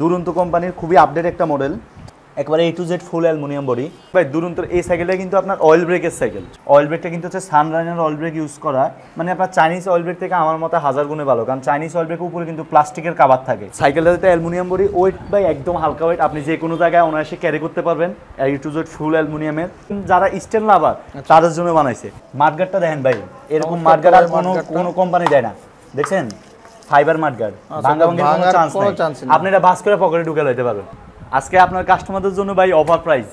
দুরন্ত কোম্পানির খুবই আপডেট একটা মডেল একবারে A to Z full aluminium body ভাই দুরন্তর এই সাইকেলটা কিন্তু আপনার অয়েল ব্রেকের সাইকেল অয়েল ব্রেকটা কিন্তু হচ্ছে সানরাইনার অয়েল ব্রেক ইউজ করা মানে আপনার চাইনিজ অয়েল ব্রেক থেকে আমার মতে হাজার গুণে ভালো কারণ চাইনিজ অয়েল ব্রেকের উপরে কিন্তু প্লাস্টিকের কাবার থাকে সাইকেলটা যেটা অ্যালমোনিয়াম বডি ওয়েট বাই একদম হালকা ওয়েট আপনি যে কোনো জায়গায় অনায়াসে ক্যারি করতে পারবেন এই টু জেড ফুল অ্যালমোনিয়ামের যারা স্টেল লাভার তাদের জন্য বানাইছে মার্কেটটা দেখেন ভাই এরকম মার্কেট আর কোনো কোনো কোম্পানি দেয় না দেখছেন ফাইবার মার্ট গার্ড ভাঙা আচ্ছা, ভাঙার কোনো চান্স নেই আপনি এটা বাস করে পকেটে ঢুকে লইতে পারবেন আজকে আপনার কাস্টমারদের জন্য ভাই অফার প্রাইস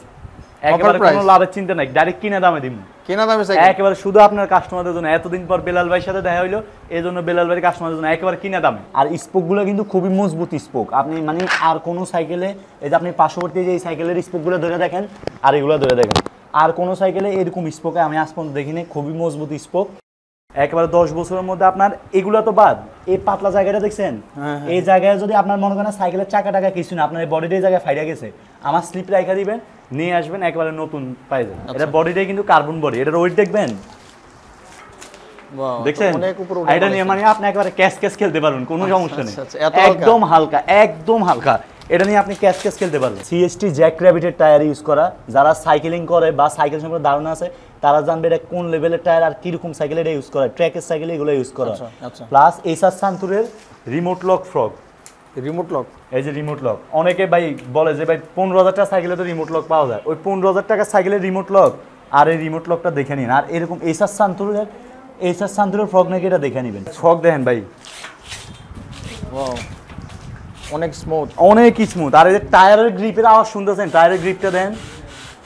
একেবারে কোনো লাভের চিন্তা নাই ডাইরেক্ট কিনে দামে দিন কিনা দামে চাই একেবারে শুধু আপনার কাস্টমারদের জন্য এতদিন পর বেলাল ভাইয়ের সাথে দেখা হলো এই জন্য বেলাল ভাইয়ের কাস্টমারদের জন্য একেবারে কিনে দামে আর স্পোকগুলো কিন্তু খুবই মজবুত স্পোক আপনি মানে আর কোনো সাইকেলে এই যে আপনি পার্শ্ববর্তী যে সাইকেলের স্পোকগুলো ধরে দেখেন আর এগুলো ধরে দেখেন আর কোনো সাইকেলে এরকম স্পোকে আমি আজ পর্যন্ত দেখিনি খুবই মজবুত স্পোক একেবারে দশ বছরের মধ্যে আপনার এগুলো তো বাদ এই পাতলা জায়গাটা দেখছেন হ্যাঁ, হ্যাঁ। এই জায়গায় যদি আপনার মনে করেন সাইকেলের চাকা টাকা কিছু না আপনার বডি ডে জায়গায় ফাইরা গেছে আমার স্লিপ রাইখা দিবেন নিয়ে আসবেন একেবারে নতুন পাই যাবেন আচ্ছা। এটা ডে কিন্তু কার্বন বডি এটার ওয়েট দেখবেন দেখছেন এটা নিয়ে মানে আপনি একেবারে ক্যাশ ক্যাশ খেলতে পারবেন কোনো আচ্ছা, সমস্যা আচ্ছা, নেই একদম হালকা একদম হালকা এটা নিয়ে আপনি ক্যাশ ক্যাশ খেলতে পারবেন সিএসটি জ্যাক র্যাবিটের টায়ার ইউজ করা যারা সাইকেলিং করে বা সাইকেল সম্পর্কে ধারণা আছে তারা জানবে এটা কোন লেভেলের টায়ার আর কীরকম সাইকেল এটা ইউজ করা ট্র্যাকের সাইকেল এগুলো ইউজ করা প্লাস এসার সান্তুরের remote lock frock remote lock এই যে রিমোট লক অনেকে ভাই বলে যে ভাই পনেরো হাজার টাকা সাইকেলে তো রিমোট লক পাওয়া যায় ওই পনেরো হাজার টাকা সাইকেলের রিমোট লক আর এই রিমোট লকটা দেখে নিন আর এরকম এসার সান্তুরের এসার সান্তুরের ফ্রক নাকি এটা দেখে নেবেন ফ্রক দেখেন ভাই ও অনেক স্মুথ অনেক স্মুথ আর এই যে টায়ারের গ্রিপের আওয়াজ শুনতেছেন টায়ারের গ্রিপটা দেন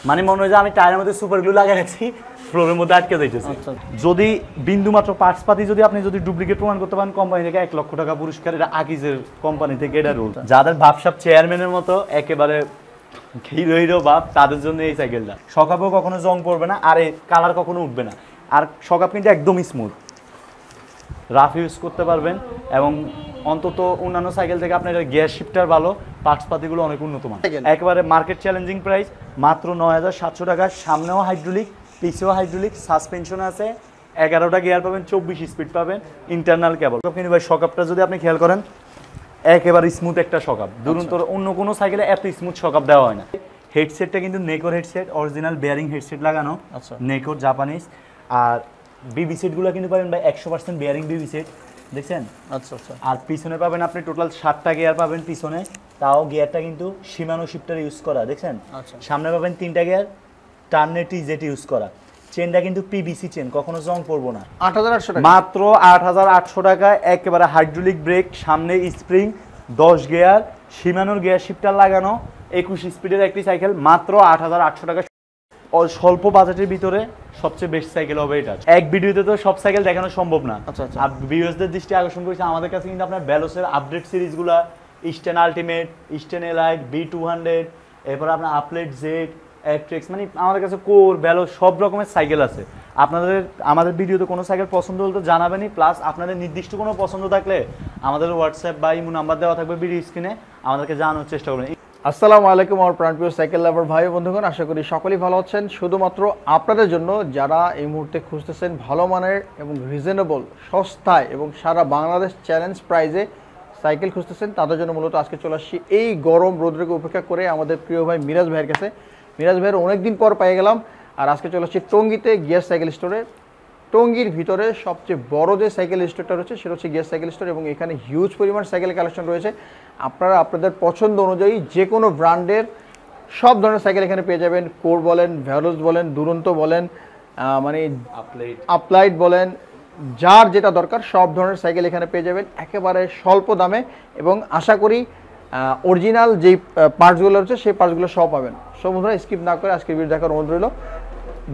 মানে মনে হয় যে আমি টায়ারের মধ্যে সুপার গ্লু লাগিয়ে রাখছি ফ্লোরের মধ্যে আটকে যাইতেছে আচ্ছা, আচ্ছা। যদি বিন্দু মাত্র পার্টস পাতি যদি আপনি যদি ডুপ্লিকেট প্রমাণ করতে পারেন কোম্পানি থেকে এক লক্ষ টাকা পুরস্কার এটা আকিজের কোম্পানি থেকে এটা রুল আচ্ছা। যাদের ভাবসাব চেয়ারম্যানের মতো একেবারে ঘিরো হিরো বাপ তাদের জন্য এই সাইকেলটা সকাপেও কখনো জং পড়বে না আর এই কালার কখনো উঠবে না আর সকাপ কিন্তু একদম স্মুথ রাফ ইউজ করতে পারবেন এবং অন্তত অন্যান্য সাইকেল থেকে আপনার গিয়ার শিফটার ভালো পার্টসপাতিগুলো অনেক উন্নত মান একেবারে মার্কেট চ্যালেঞ্জিং প্রাইস মাত্র নয় হাজার সাতশো টাকা সামনেও হাইড্রোলিক পিছেও হাইড্রোলিক সাসপেনশন আছে এগারোটা গিয়ার পাবেন চব্বিশ স্পিড পাবেন ইন্টারনাল কেবল কিন্তু ভাই শকআপটা যদি আপনি খেয়াল করেন একেবারে স্মুথ একটা শকআপ দুরন্তর আচ্ছা। অন্য কোনো সাইকেলে এত স্মুথ শকআপ দেওয়া হয় না হেডসেটটা কিন্তু নেকর হেডসেট অরিজিনাল বেয়ারিং হেডসেট লাগানো আচ্ছা নেকোর জাপানিজ আর বিবি সেটগুলো কিন্তু পাবেন ভাই একশো পার্সেন্ট বেয়ারিং বিবি সেট দেখছেন আচ্ছা আচ্ছা আর পিছনে পাবেন আপনি টোটাল সাতটা গিয়ার পাবেন পিছনে তাও গিয়ারটা কিন্তু সীমানো শিফটার ইউজ করা দেখছেন আচ্ছা। সামনে পাবেন তিনটা গিয়ার টার্নেটি জেটি ইউজ করা চেনটা কিন্তু পিবিসি চেন কখনো জং পড়বো না আট হাজার আটশো মাত্র আট হাজার আটশো টাকা একেবারে হাইড্রোলিক ব্রেক সামনে স্প্রিং দশ গিয়ার সীমানোর গিয়ার শিফটার লাগানো একুশ স্পিডের একটি সাইকেল মাত্র আট হাজার আটশো টাকা স্বল্প বাজেটের ভিতরে সবচেয়ে বেস্ট সাইকেল হবে এটা এক ভিডিওতে তো সব সাইকেল দেখানো সম্ভব না আচ্ছা, আচ্ছা। আর ভিউয়ার্সদের দৃষ্টি আকর্ষণ করেছে আমাদের কাছে কিন্তু আপনার ব্যালোসের আপডেট সিরিজগুলো ইস্টেন আলটিমেট ইস্টেন এলাইট বি টু হান্ড্রেড এরপর আপনার আপলেট জেড অ্যাট্রিক্স মানে আমাদের কাছে কোর ব্যালো সব রকমের সাইকেল আছে আপনাদের আমাদের ভিডিওতে কোনো সাইকেল পছন্দ হলে তো জানাবেনই প্লাস আপনাদের নির্দিষ্ট কোনো পছন্দ থাকলে আমাদের হোয়াটসঅ্যাপ বা ইমো নাম্বার দেওয়া থাকবে ভিডিও স্ক্রিনে আমাদেরকে জানানোর চেষ্টা করবেন আসসালামু আলাইকুম আমার প্রাণপ্রিয় সাইকেল লাভার ভাই বন্ধুগণ আশা করি সকলেই ভালো আছেন শুধুমাত্র আপনাদের জন্য যারা এই মুহূর্তে খুঁজতেছেন ভালো মানের এবং রিজনেবল সস্তায় এবং সারা বাংলাদেশ চ্যালেঞ্জ প্রাইজে সাইকেল খুঁজতেছেন তাদের জন্য মূলত আজকে চলে আসছি এই গরম রোদ্রকে উপেক্ষা করে আমাদের প্রিয় ভাই মিরাজ ভাইয়ের কাছে মিরাজ ভাইয়ের অনেকদিন পর পেয়ে গেলাম আর আজকে চলে আসছি টঙ্গিতে গিয়ার সাইকেল স্টোরে টঙ্গির ভিতরে সবচেয়ে বড় যে সাইকেল স্টোরটা রয়েছে সেটা হচ্ছে গিয়ার সাইকেল স্টোর এবং এখানে হিউজ পরিমাণ সাইকেল কালেকশন রয়েছে আপনারা আপনাদের পছন্দ অনুযায়ী যে কোনো ব্র্যান্ডের সব ধরনের সাইকেল এখানে পেয়ে যাবেন কোর বলেন ভ্যারোস বলেন দুরন্ত বলেন মানে আপলাইট বলেন যার যেটা দরকার সব ধরনের সাইকেল এখানে পেয়ে যাবেন একেবারে স্বল্প দামে এবং আশা করি অরিজিনাল যেই পার্টসগুলো রয়েছে সেই পার্টসগুলো সব পাবেন সব বন্ধুরা স্কিপ না করে আজকের ভিডিও দেখার অনুরোধ রইল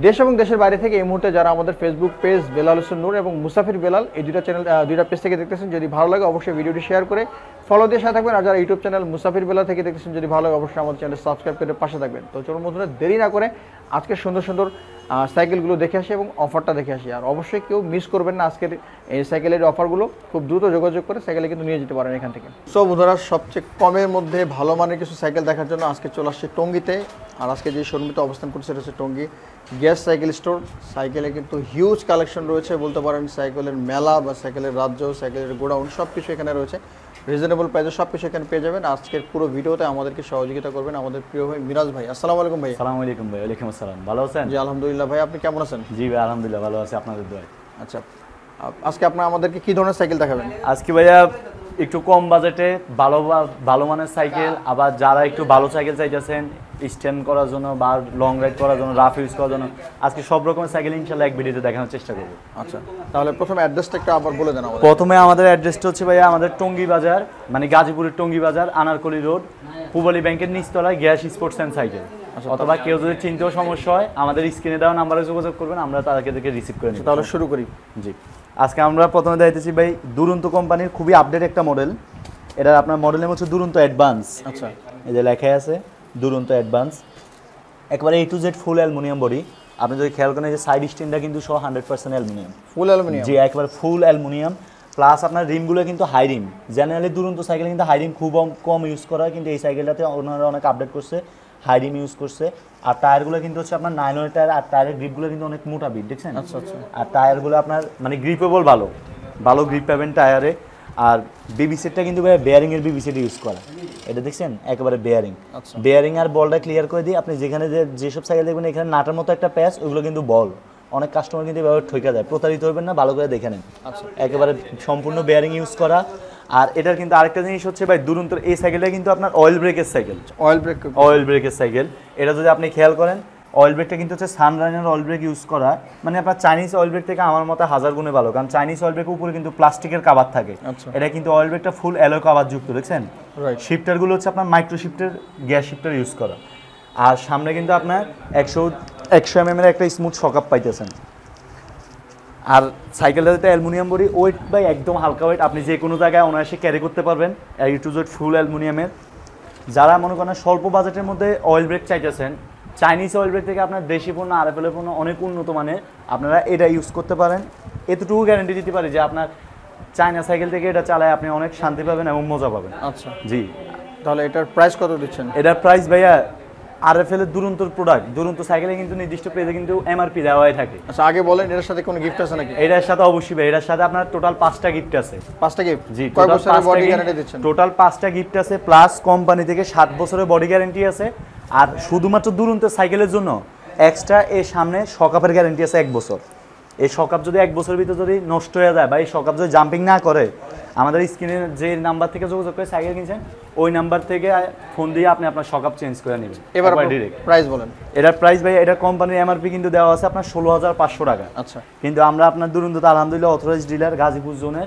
দেশ এবং দেশের বাইরে থেকে এই মুহূর্তে যারা আমাদের ফেসবুক পেজ বেলাল হোসেন নূর এবং মুসাফির বেলাল এই দুটা চ্যানেল দুইটা পেজ থেকে দেখতেছেন যদি ভালো লাগে অবশ্যই ভিডিওটি শেয়ার করে ফলো দিয়ে সাথে থাকবেন আর যারা ইউটিউব চ্যানেল মুসাফির বেলা থেকে দেখতেছেন যদি ভালো লাগে অবশ্যই আমাদের চ্যানেল সাবস্ক্রাইব করে পাশে থাকবেন তো চলুন বন্ধুরা দেরি না করে আজকে সুন্দর সুন্দর সাইকেলগুলো দেখে আসি এবং অফারটা দেখে আসি আর অবশ্যই কেউ মিস করবেন না আজকের এই সাইকেলের অফারগুলো খুব দ্রুত যোগাযোগ করে সাইকেলে কিন্তু নিয়ে যেতে পারেন এখান থেকে সো বন্ধুরা সবচেয়ে কমের মধ্যে ভালো মানের কিছু সাইকেল দেখার জন্য আজকে চলে আসছে টঙ্গিতে আর আজকে যে শোরুমটা অবস্থান করছে সেটা হচ্ছে টঙ্গি গ্যাস সাইকেল স্টোর সাইকেলে কিন্তু হিউজ কালেকশন রয়েছে বলতে পারেন সাইকেলের মেলা বা সাইকেলের রাজ্য সাইকেলের গোডাউন সব কিছু এখানে রয়েছে রিজনেবল প্রাইসে সব কিছু এখানে পেয়ে যাবেন আজকের পুরো ভিডিওতে আমাদেরকে সহযোগিতা করবেন আমাদের প্রিয় ভাই মিরাজ ভাই আসসালামু আলাইকুম ভাই আসসালামু আলাইকুম ভাই ওয়ালাইকুম আসসালাম ভালো আছেন জি আলহামদুলিল্লাহ ভাই আপনি কেমন আছেন জি ভাই আলহামদুলিল্লাহ ভালো আছি আপনাদের দোয়ায় আচ্ছা আজকে আপনারা আমাদেরকে কি ধরনের সাইকেল দেখাবেন আজকে ভাইয়া একটু কম বাজেটে ভালো ভালো মানের সাইকেল আবার যারা একটু ভালো সাইকেল চাইতেছেন স্ট্যান্ড করার জন্য বা লং রাইড করার জন্য রাফ ইউজ করার জন্য আজকে সব রকমের সাইকেল ইনশাল্লাহ এক ভিডিওতে দেখানোর চেষ্টা করব আচ্ছা তাহলে প্রথমে অ্যাড্রেসটা একটু আবার বলে দেন প্রথমে আমাদের অ্যাড্রেসটা হচ্ছে ভাইয়া আমাদের টঙ্গী বাজার মানে গাজীপুরের টঙ্গী বাজার আনারকলি রোড পূবলি ব্যাংকের নিচতলায় গ্যাস স্পোর্টস অ্যান্ড সাইকেল অথবা কেউ যদি চিনতেও সমস্যা হয় আমাদের স্ক্রিনে দেওয়া নাম্বারে যোগাযোগ করবেন আমরা তাদেরকে রিসিভ করে নিচ্ছি তাহলে শুরু করি জি আজকে আমরা প্রথমে দেখতেছি ভাই দুরন্ত কোম্পানির খুবই আপডেট একটা মডেল এটা আপনার মডেল নেম হচ্ছে দুরন্ত অ্যাডভান্স আচ্ছা এই যে লেখাই আছে দুরন্ত অ্যাডভান্স একবারে A to Z full aluminium body আপনি যদি খেয়াল করেন যে সাইড স্টিনটা কিন্তু সহ hundred percent aluminium full aluminium যে একবার ফুল অ্যালুমিনিয়াম প্লাস আপনার রিমগুলো কিন্তু হাই রিম জেনারেলি দুরন্ত সাইকেলে কিন্তু হাই রিম খুব কম ইউজ করা হয় কিন্তু এই সাইকেলটাতে ওনারা অনেক আপডেট করছে হাইডিম ইউজ করছে আর টায়ারগুলো কিন্তু হচ্ছে আপনার নাইন টায়ার আর টায়ারের গ্রিপগুলো কিন্তু অনেক মোটা বিট দেখছেন আচ্ছা আচ্ছা আর টায়ারগুলো আপনার মানে গ্রিপেবল ভালো ভালো গ্রিপ পাবেন টায়ারে আর বেবি সেটটা কিন্তু ভাই বেয়ারিং এর বেবি সেট ইউজ করা এটা দেখছেন একেবারে বেয়ারিং আচ্ছা। বেয়ারিং আর বলটা ক্লিয়ার করে দিই আপনি যেখানে যে যেসব সাইকেল দেখবেন এখানে নাটার মতো একটা প্যাচ ওগুলো কিন্তু বল অনেক কাস্টমার কিন্তু এভাবে ঠইকা দেয় প্রতারিত হবেন না ভালো করে দেখে নেন আচ্ছা। একেবারে সম্পূর্ণ বেয়ারিং ইউজ করা আর এটার কিন্তু আরেকটা জিনিস হচ্ছে ভাই দুরন্তর এই সাইকেলটা কিন্তু আপনার অয়েল ব্রেকের সাইকেল অয়েল ব্রেক অয়েল ব্রেকের সাইকেল এটা যদি আপনি খেয়াল করেন অয়েল ব্রেকটা কিন্তু হচ্ছে সানরাইনের অয়েল ব্রেক ইউজ করা মানে আপনার চাইনিজ অয়েল ব্রেক থেকে আমার মতে হাজার গুণে ভালো কারণ চাইনিজ অয়েল ব্রেকের উপরে কিন্তু প্লাস্টিকের কাবার থাকে আচ্ছা। এটা কিন্তু অয়েল ব্রেকটা ফুল অ্যালো কাবার যুক্ত দেখছেন শিফটারগুলো হচ্ছে আপনার মাইক্রো শিফটের গ্যাস শিফটার ইউজ করা আর সামনে কিন্তু আপনার একশো একশো এম এর একটা স্মুথ শকআপ পাইতেছেন আর সাইকেলটা যেটা অ্যালুমিনিয়াম বডি ওয়েট বাই একদম হালকা ওয়েট আপনি যে কোনো জায়গায় অনায়াসে ক্যারি করতে পারবেন এই টু জেড ফুল অ্যালুমিনিয়ামের যারা মনে করেন স্বল্প বাজেটের মধ্যে অয়েল ব্রেক চাইতেছেন চাইনিজ অয়েল ব্রেক থেকে আপনার দেশি পণ্য আর এফেলের পণ্য অনেক উন্নত মানের আপনারা এটা ইউজ করতে পারেন এতটুকু গ্যারেন্টি দিতে পারি যে আপনার চায়না সাইকেল থেকে এটা চালায় আপনি অনেক শান্তি পাবেন এবং মজা পাবেন আচ্ছা জি তাহলে এটার প্রাইস কত দিচ্ছেন এটার প্রাইস ভাইয়া আর এফ এর দুরন্ত প্রোডাক্ট দুরন্ত সাইকেলে কিন্তু নির্দিষ্ট পেজে কিন্তু এমআরপি দেওয়া হয় থাকে আচ্ছা আগে বলেন এর সাথে কোনো গিফট আছে নাকি এটার সাথে অবশ্যই ভাই এটার সাথে আপনার টোটাল পাঁচটা গিফট আছে পাঁচটা গিফট জি কয় বছরের বডি গ্যারান্টি দিচ্ছেন টোটাল পাঁচটা গিফট আছে প্লাস কোম্পানি থেকে 7 বছরের বডি গ্যারান্টি আছে আর শুধুমাত্র দুরন্ত সাইকেলের জন্য এক্সট্রা এর সামনে সকাপের গ্যারান্টি আছে 1 বছর এই শকাপ যদি এক বছরের ভিতরে যদি নষ্ট হয়ে যায় বা এই শকাপ যদি জাম্পিং না করে আমাদের স্ক্রিনে যে নাম্বার থেকে যোগাযোগ করে সাইকেল কিনছেন ওই নাম্বার থেকে ফোন দিয়ে আপনি আপনার শকাপ চেঞ্জ করে নেবেন এবার ডিরেক্ট প্রাইস বলেন এটার প্রাইস ভাই এটা কোম্পানির এমআরপি কিন্তু দেওয়া আছে আপনার ষোলো হাজার পাঁচশো টাকা আচ্ছা কিন্তু আমরা আপনার দুরন্ত আলহামদুলিল্লাহ অথরাইজ ডিলার গাজীপুর জোনে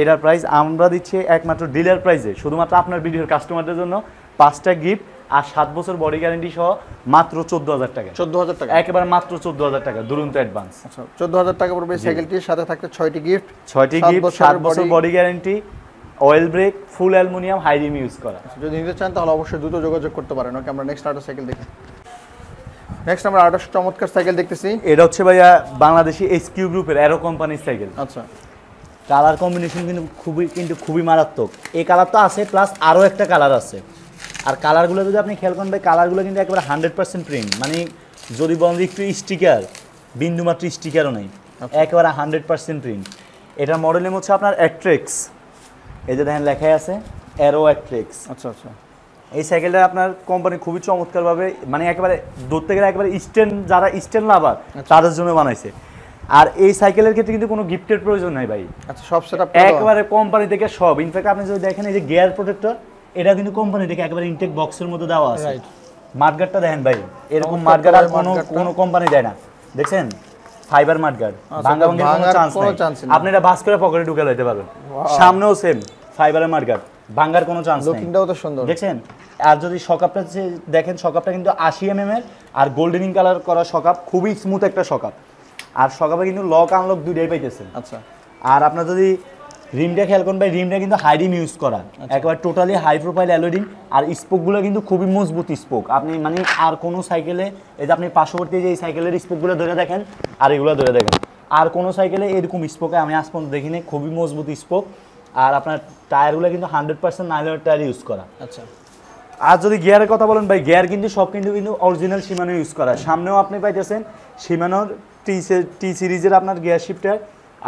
এটার প্রাইস আমরা দিচ্ছি একমাত্র ডিলার প্রাইসে শুধুমাত্র আপনার ভিডিওর কাস্টমারদের জন্য পাঁচটা গিফট আর সাত বছর বডি গ্যারান্টি সহ মাত্র চোদ্দ হাজার টাকা চোদ্দ হাজার টাকা একেবারে মাত্র চোদ্দ হাজার টাকা দুরন্ত অ্যাডভান্স আচ্ছা, চোদ্দ হাজার টাকা পড়বে সাইকেলটির সাথে থাকতে ছয়টি গিফট ছয়টি গিফট সাত বছর body guarantee oil brake full aluminium high rim use করা আচ্ছা, যদি নিতে চান তাহলে অবশ্যই দ্রুত যোগাযোগ করতে পারেন ওকে আমরা নেক্সট আরেকটা সাইকেল দেখি নেক্সট আমরা আরেকটা চমৎকার সাইকেল দেখতেছি এটা হচ্ছে ভাইয়া বাংলাদেশি এস কিউ গ্রুপের অ্যারো কোম্পানির সাইকেল আচ্ছা কালার কম্বিনেশন কিন্তু খুবই কিন্তু খুবই মারাত্মক এই কালার তো আছে প্লাস আরও একটা কালার আছে আর কালারগুলো যদি আপনি খেয়াল করেন ভাই কালারগুলো কিন্তু একেবারে হান্ড্রেড পার্সেন্ট প্রিন্ট মানে যদি বলেন একটু স্টিকার বিন্দুমাত্র স্টিকারও নেই আচ্ছা। একেবারে হান্ড্রেড পার্সেন্ট প্রিন্ট এটার মডেল নেম হচ্ছে আপনার অ্যাট্রেক্স এই যে দেখেন লেখাই আছে অ্যারো অ্যাট্রেক্স আচ্ছা আচ্ছা এই সাইকেলটা আপনার কোম্পানি খুবই চমৎকারভাবে মানে একেবারে ধরতে গেলে একেবারে স্ট্যান্ড যারা স্ট্যান্ড আচ্ছা। লাভার তাদের জন্য বানাইছে আর এই সাইকেলের ক্ষেত্রে কিন্তু কোনো গিফটের প্রয়োজন নাই ভাই আচ্ছা সব সেটা একেবারে কোম্পানি থেকে সব ইনফ্যাক্ট আপনি যদি দেখেন এই যে গিয়ার প্রোটেক্টর এটা কিন্তু কোম্পানি থেকে একেবারে ইনটেক বক্সের মধ্যে দেওয়া আছে মার্কেটটা দেখেন ভাই এরকম মার্কেট আর কোনো কোনো কোম্পানি দেয় না দেখছেন ফাইবার মার্কেট ভাঙা ভাঙির কোনো চান্স নেই আপনি এটা বাস করে পকেটে ঢুকে লইতে পারবেন সামনেও সেম ফাইবারের মার্কেট ভাঙার কোনো চান্স নেই লুকিংটাও তো সুন্দর দেখছেন আর যদি সকাপটা দেখেন সকাপটা কিন্তু আশি এমএম mm এর আর গোল্ডেনিং কালার করা সকাপ খুবই স্মুথ একটা সকাপ আর সকাপে কিন্তু লক আনলক দুইটাই পাইতেছেন আচ্ছা আর আপনার যদি রিমটা খেয়াল করুন ভাই রিমটা কিন্তু হাই রিম ইউজ করা একবার টোটালি হাই প্রোফাইল অ্যালোরিম আর স্পোকগুলো কিন্তু খুবই মজবুত স্পোক আপনি মানে আর কোনো সাইকেলে এই যে আপনি পার্শ্ববর্তী যে এই সাইকেলের স্পোকগুলো ধরে দেখেন আর এগুলো ধরে দেখেন আর কোনো সাইকেলে এরকম স্পোকে আমি আজ পর্যন্ত দেখিনি খুবই মজবুত স্পোক আর আপনার টায়ারগুলো কিন্তু হান্ড্রেড পার্সেন্ট নাইলের টায়ার ইউজ করা আচ্ছা আর যদি গিয়ারের কথা বলেন ভাই গিয়ার কিন্তু সব কিন্তু কিন্তু অরিজিনাল সীমানো ইউজ করা সামনেও আপনি পাইতেছেন সিমানোর টি টি সিরিজের আপনার গিয়ার শিফটার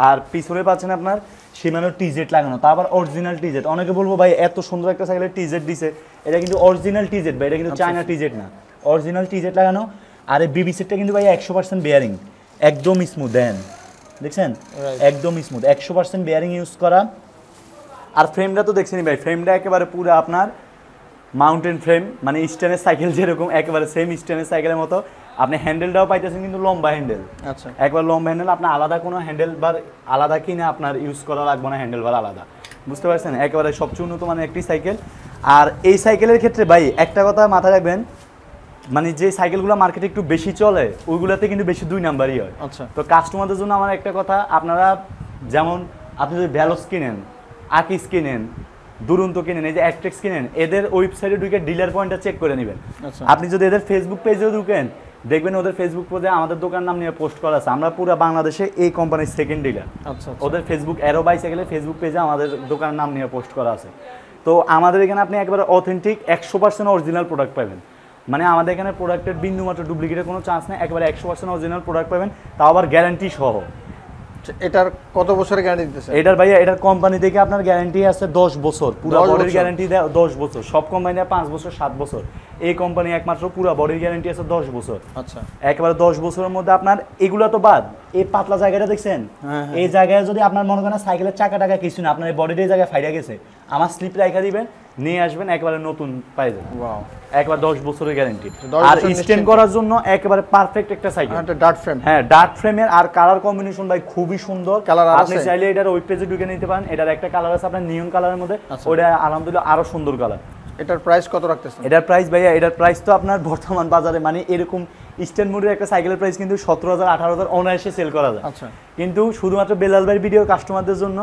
আর পিছনে পাচ্ছেন আপনার সীমানো টিজেট লাগানো তা আবার অরিজিনাল টিজেট অনেকে বলবো ভাই এত সুন্দর একটা সাইকেলের টিজেট দিছে এটা কিন্তু অরিজিনাল টিজেট ভাই এটা কিন্তু চায়না আচ্ছা, টিজেট আচ্ছা। না অরিজিনাল টিজেট লাগানো আর এই বিবিসিটটা কিন্তু ভাই একশো পার্সেন্ট বেয়ারিং একদম স্মুথ দেন দেখছেন একদম স্মুথ একশো পার্সেন্ট বেয়ারিং ইউজ করা আর ফ্রেমটা তো দেখছেনি ভাই ফ্রেমটা একেবারে পুরো আপনার মাউন্টেন ফ্রেম মানে স্টেনের সাইকেল যেরকম একেবারে সেম স্টেনের সাইকেলের মতো আপনি হ্যান্ডেলটাও পাইতেছেন কিন্তু লম্বা হ্যান্ডেল আচ্ছা একবার লম্বা হ্যান্ডেল আপনার আলাদা কোনো হ্যান্ডেল বার আলাদা কিনে আপনার ইউজ করা লাগবে না হ্যান্ডেল বার আলাদা বুঝতে পারছেন একেবারে সবচেয়ে উন্নত মানের একটি সাইকেল আর এই সাইকেলের ক্ষেত্রে ভাই একটা কথা মাথায় রাখবেন মানে যে সাইকেলগুলো মার্কেটে একটু বেশি চলে ওইগুলোতে কিন্তু বেশি দুই নাম্বারই হয় আচ্ছা তো কাস্টমারদের জন্য আমার একটা কথা আপনারা যেমন আপনি যদি ভ্যালোস কিনেন আকিস কিনেন দুরন্ত কিনেন এই যে অ্যাট্রেক্স কিনেন এদের ওয়েবসাইটে ঢুকে ডিলার পয়েন্টটা চেক করে নেবেন আচ্ছা। আপনি যদি এদের ফেসবুক পেজেও ঢুকেন দেখবেন ওদের ফেসবুক পেজে আমাদের দোকান নাম নিয়ে পোস্ট করা আছে আমরা পুরো বাংলাদেশে এই কোম্পানির সেকেন্ড ডিলার আচ্ছা ওদের ফেসবুক অ্যারো বাইসাইকেলের ফেসবুক পেজে আমাদের দোকানের নাম নিয়ে পোস্ট করা আছে তো আমাদের এখানে আপনি একবারে অথেন্টিক একশো পার্সেন্ট অরিজিনাল প্রোডাক্ট পাবেন মানে আমাদের এখানে প্রোডাক্টের বিন্দুমাত্র ডুপ্লিকেটের কোনো চান্স নেই একবারে একশো পার্সেন্ট অরিজিনাল প্রোডাক্ট পাবেন তাও আবার গ্যারান্টি সহ আচ্ছা, এটার কত বছরের গ্যারান্টি দিতেছে এটার ভাইয়া এটার কোম্পানি থেকে আপনার গ্যারান্টি আছে দশ বছর পুরো বডির গ্যারান্টি দেয় দশ বছর সব কোম্পানি দেয় পাঁচ বছর সাত বছর এই কোম্পানি একমাত্র পুরো বডির গ্যারান্টি আছে দশ বছর আচ্ছা একেবারে দশ বছরের মধ্যে আপনার এগুলো তো বাদ এই পাতলা জায়গাটা দেখছেন হ্যাঁ, হ্যাঁ। এই জায়গায় যদি আপনার মনে করেন সাইকেলের চাকা টাকা কিছু না আপনার বডির এই জায়গায় ফাইডা গেছে আমার স্লিপ রাইখা দিবেন নিয়ে আসবেন একেবারে নতুন পাই যাবেন একবার দশ বছরের গ্যারান্টি আর স্টেন করার জন্য একেবারে পারফেক্ট একটা সাইকেল ডার্ট ফ্রেম হ্যাঁ ডার্ট হ্যাঁ, ফ্রেমের আর কালার কম্বিনেশন ভাই খুবই সুন্দর কালার আপনি চাইলে এটার ওয়েব পেজে ঢুকে নিতে পারেন এটার একটা কালার আছে আপনার নিয়ন কালারের মধ্যে আচ্ছা। ওটা আলহামদুলিল্লাহ আরো সুন্দর কালার এটার প্রাইস কত রাখতেছেন এটার প্রাইস ভাইয়া এটার প্রাইস তো আপনার বর্তমান বাজারে মানে এরকম ইস্টার্ন মোডের একটা সাইকেলের প্রাইস কিন্তু সতেরো হাজার আঠারো হাজার অনায়াসে সেল করা যায় আচ্ছা কিন্তু শুধুমাত্র বেলাল ভাই ভিডিও কাস্টমারদের জন্য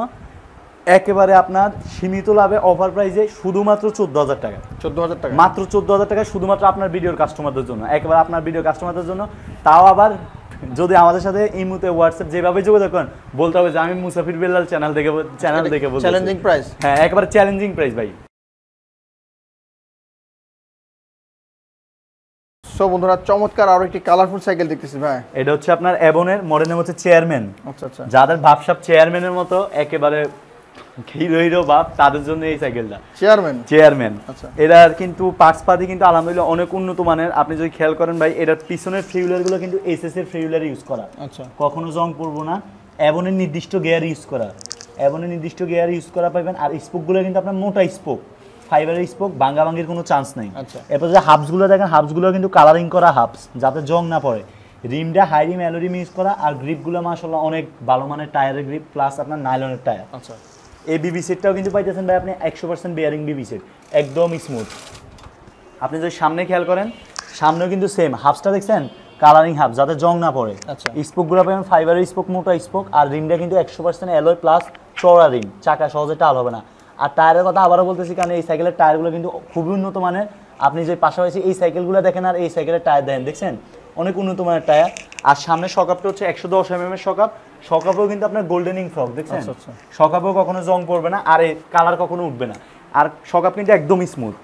একেবারে আপনার সীমিত লাভে অফার প্রাইসে শুধুমাত্র চোদ্দ হাজার টাকা চোদ্দ হাজার টাকা মাত্র চোদ্দ হাজার টাকা শুধুমাত্র আপনার ভিডিওর কাস্টমারদের জন্য একেবারে আপনার ভিডিও কাস্টমারদের জন্য তাও আবার যদি আমাদের সাথে এই মুহূর্তে হোয়াটসঅ্যাপ যেভাবে যোগাযোগ করেন বলতে হবে যে আমি মুসাফির বেলাল চ্যানেল দেখে চ্যানেল দেখে বলছি চ্যালেঞ্জিং প্রাইস হ্যাঁ একেবারে চ্যালেঞ্জিং প্রাইস ভাই সো বন্ধুরা চমৎকার আরো একটি কালারফুল সাইকেল দেখতেছি ভাই এটা হচ্ছে আপনার এবনের মডেলের মধ্যে চেয়ারম্যান আচ্ছা আচ্ছা যাদের ভাবসাব চেয়ারম্যানের মতো একেবারে হিরো হিরো বাপ তাদের জন্য এই সাইকেলটা চেয়ারম্যান চেয়ারম্যান আচ্ছা এটার কিন্তু পার্টস পাতি কিন্তু আলহামদুলিল্লাহ অনেক উন্নত মানের আপনি যদি খেয়াল করেন ভাই এটার পিছনের গুলো কিন্তু এসএস এর ফিউলার ইউজ করা আচ্ছা কখনো জং পড়বো না এবনের নির্দিষ্ট গিয়ার ইউজ করা এবনের নির্দিষ্ট গিয়ার ইউজ করা পাবেন আর স্পোকগুলো কিন্তু আপনার মোটা স্পোক ফাইবারের স্পোক ভাঙ্গা ভাঙ্গির কোনো চান্স নেই আচ্ছা। এরপর যে হাবসগুলো দেখেন হাবসগুলো কিন্তু কালারিং করা হাবস যাতে জং না পড়ে রিমটা হাই রিম অ্যালোরিম ইউজ করা আর গ্রিপগুলো মাসাল্লাহ অনেক ভালো মানের টায়ারের গ্রিপ প্লাস আপনার নাইলনের টায়ার আচ্ছা এই বিবি সেটটাও কিন্তু পাইতেছেন ভাই আপনি একশো পার্সেন্ট বিয়ারিং বিবি সেট একদম স্মুথ আপনি যদি সামনে খেয়াল করেন সামনেও কিন্তু সেম হাফসটা দেখছেন কালারিং হাফ যাতে জং না পড়ে স্পোকগুলো আচ্ছা। পাবেন ফাইবারের স্পোক মোটা স্পোক আর রিমটা কিন্তু একশো পার্সেন্ট অ্যালোয় প্লাস চড়া রিম চাকা সহজে টাল হবে না আর টায়ারের কথা আবারও বলতেছি কারণ এই সাইকেলের টায়ারগুলো কিন্তু খুবই উন্নত মানের আপনি যে পাশাপাশি এই সাইকেলগুলো দেখেন আর এই সাইকেলের টায়ার দেন দেখছেন অনেক উন্নত মানের টায়ার আর সামনে সকাপটা হচ্ছে একশো দশ এম mm এম এর সকাপ সকাপেও কিন্তু আপনার গোল্ডেনিং ফ্রক দেখছেন সকাপেও আচ্ছা, আচ্ছা। কখনো জং পড়বে না আর কালার কখনো উঠবে না আর সকাপ কিন্তু একদম স্মুথ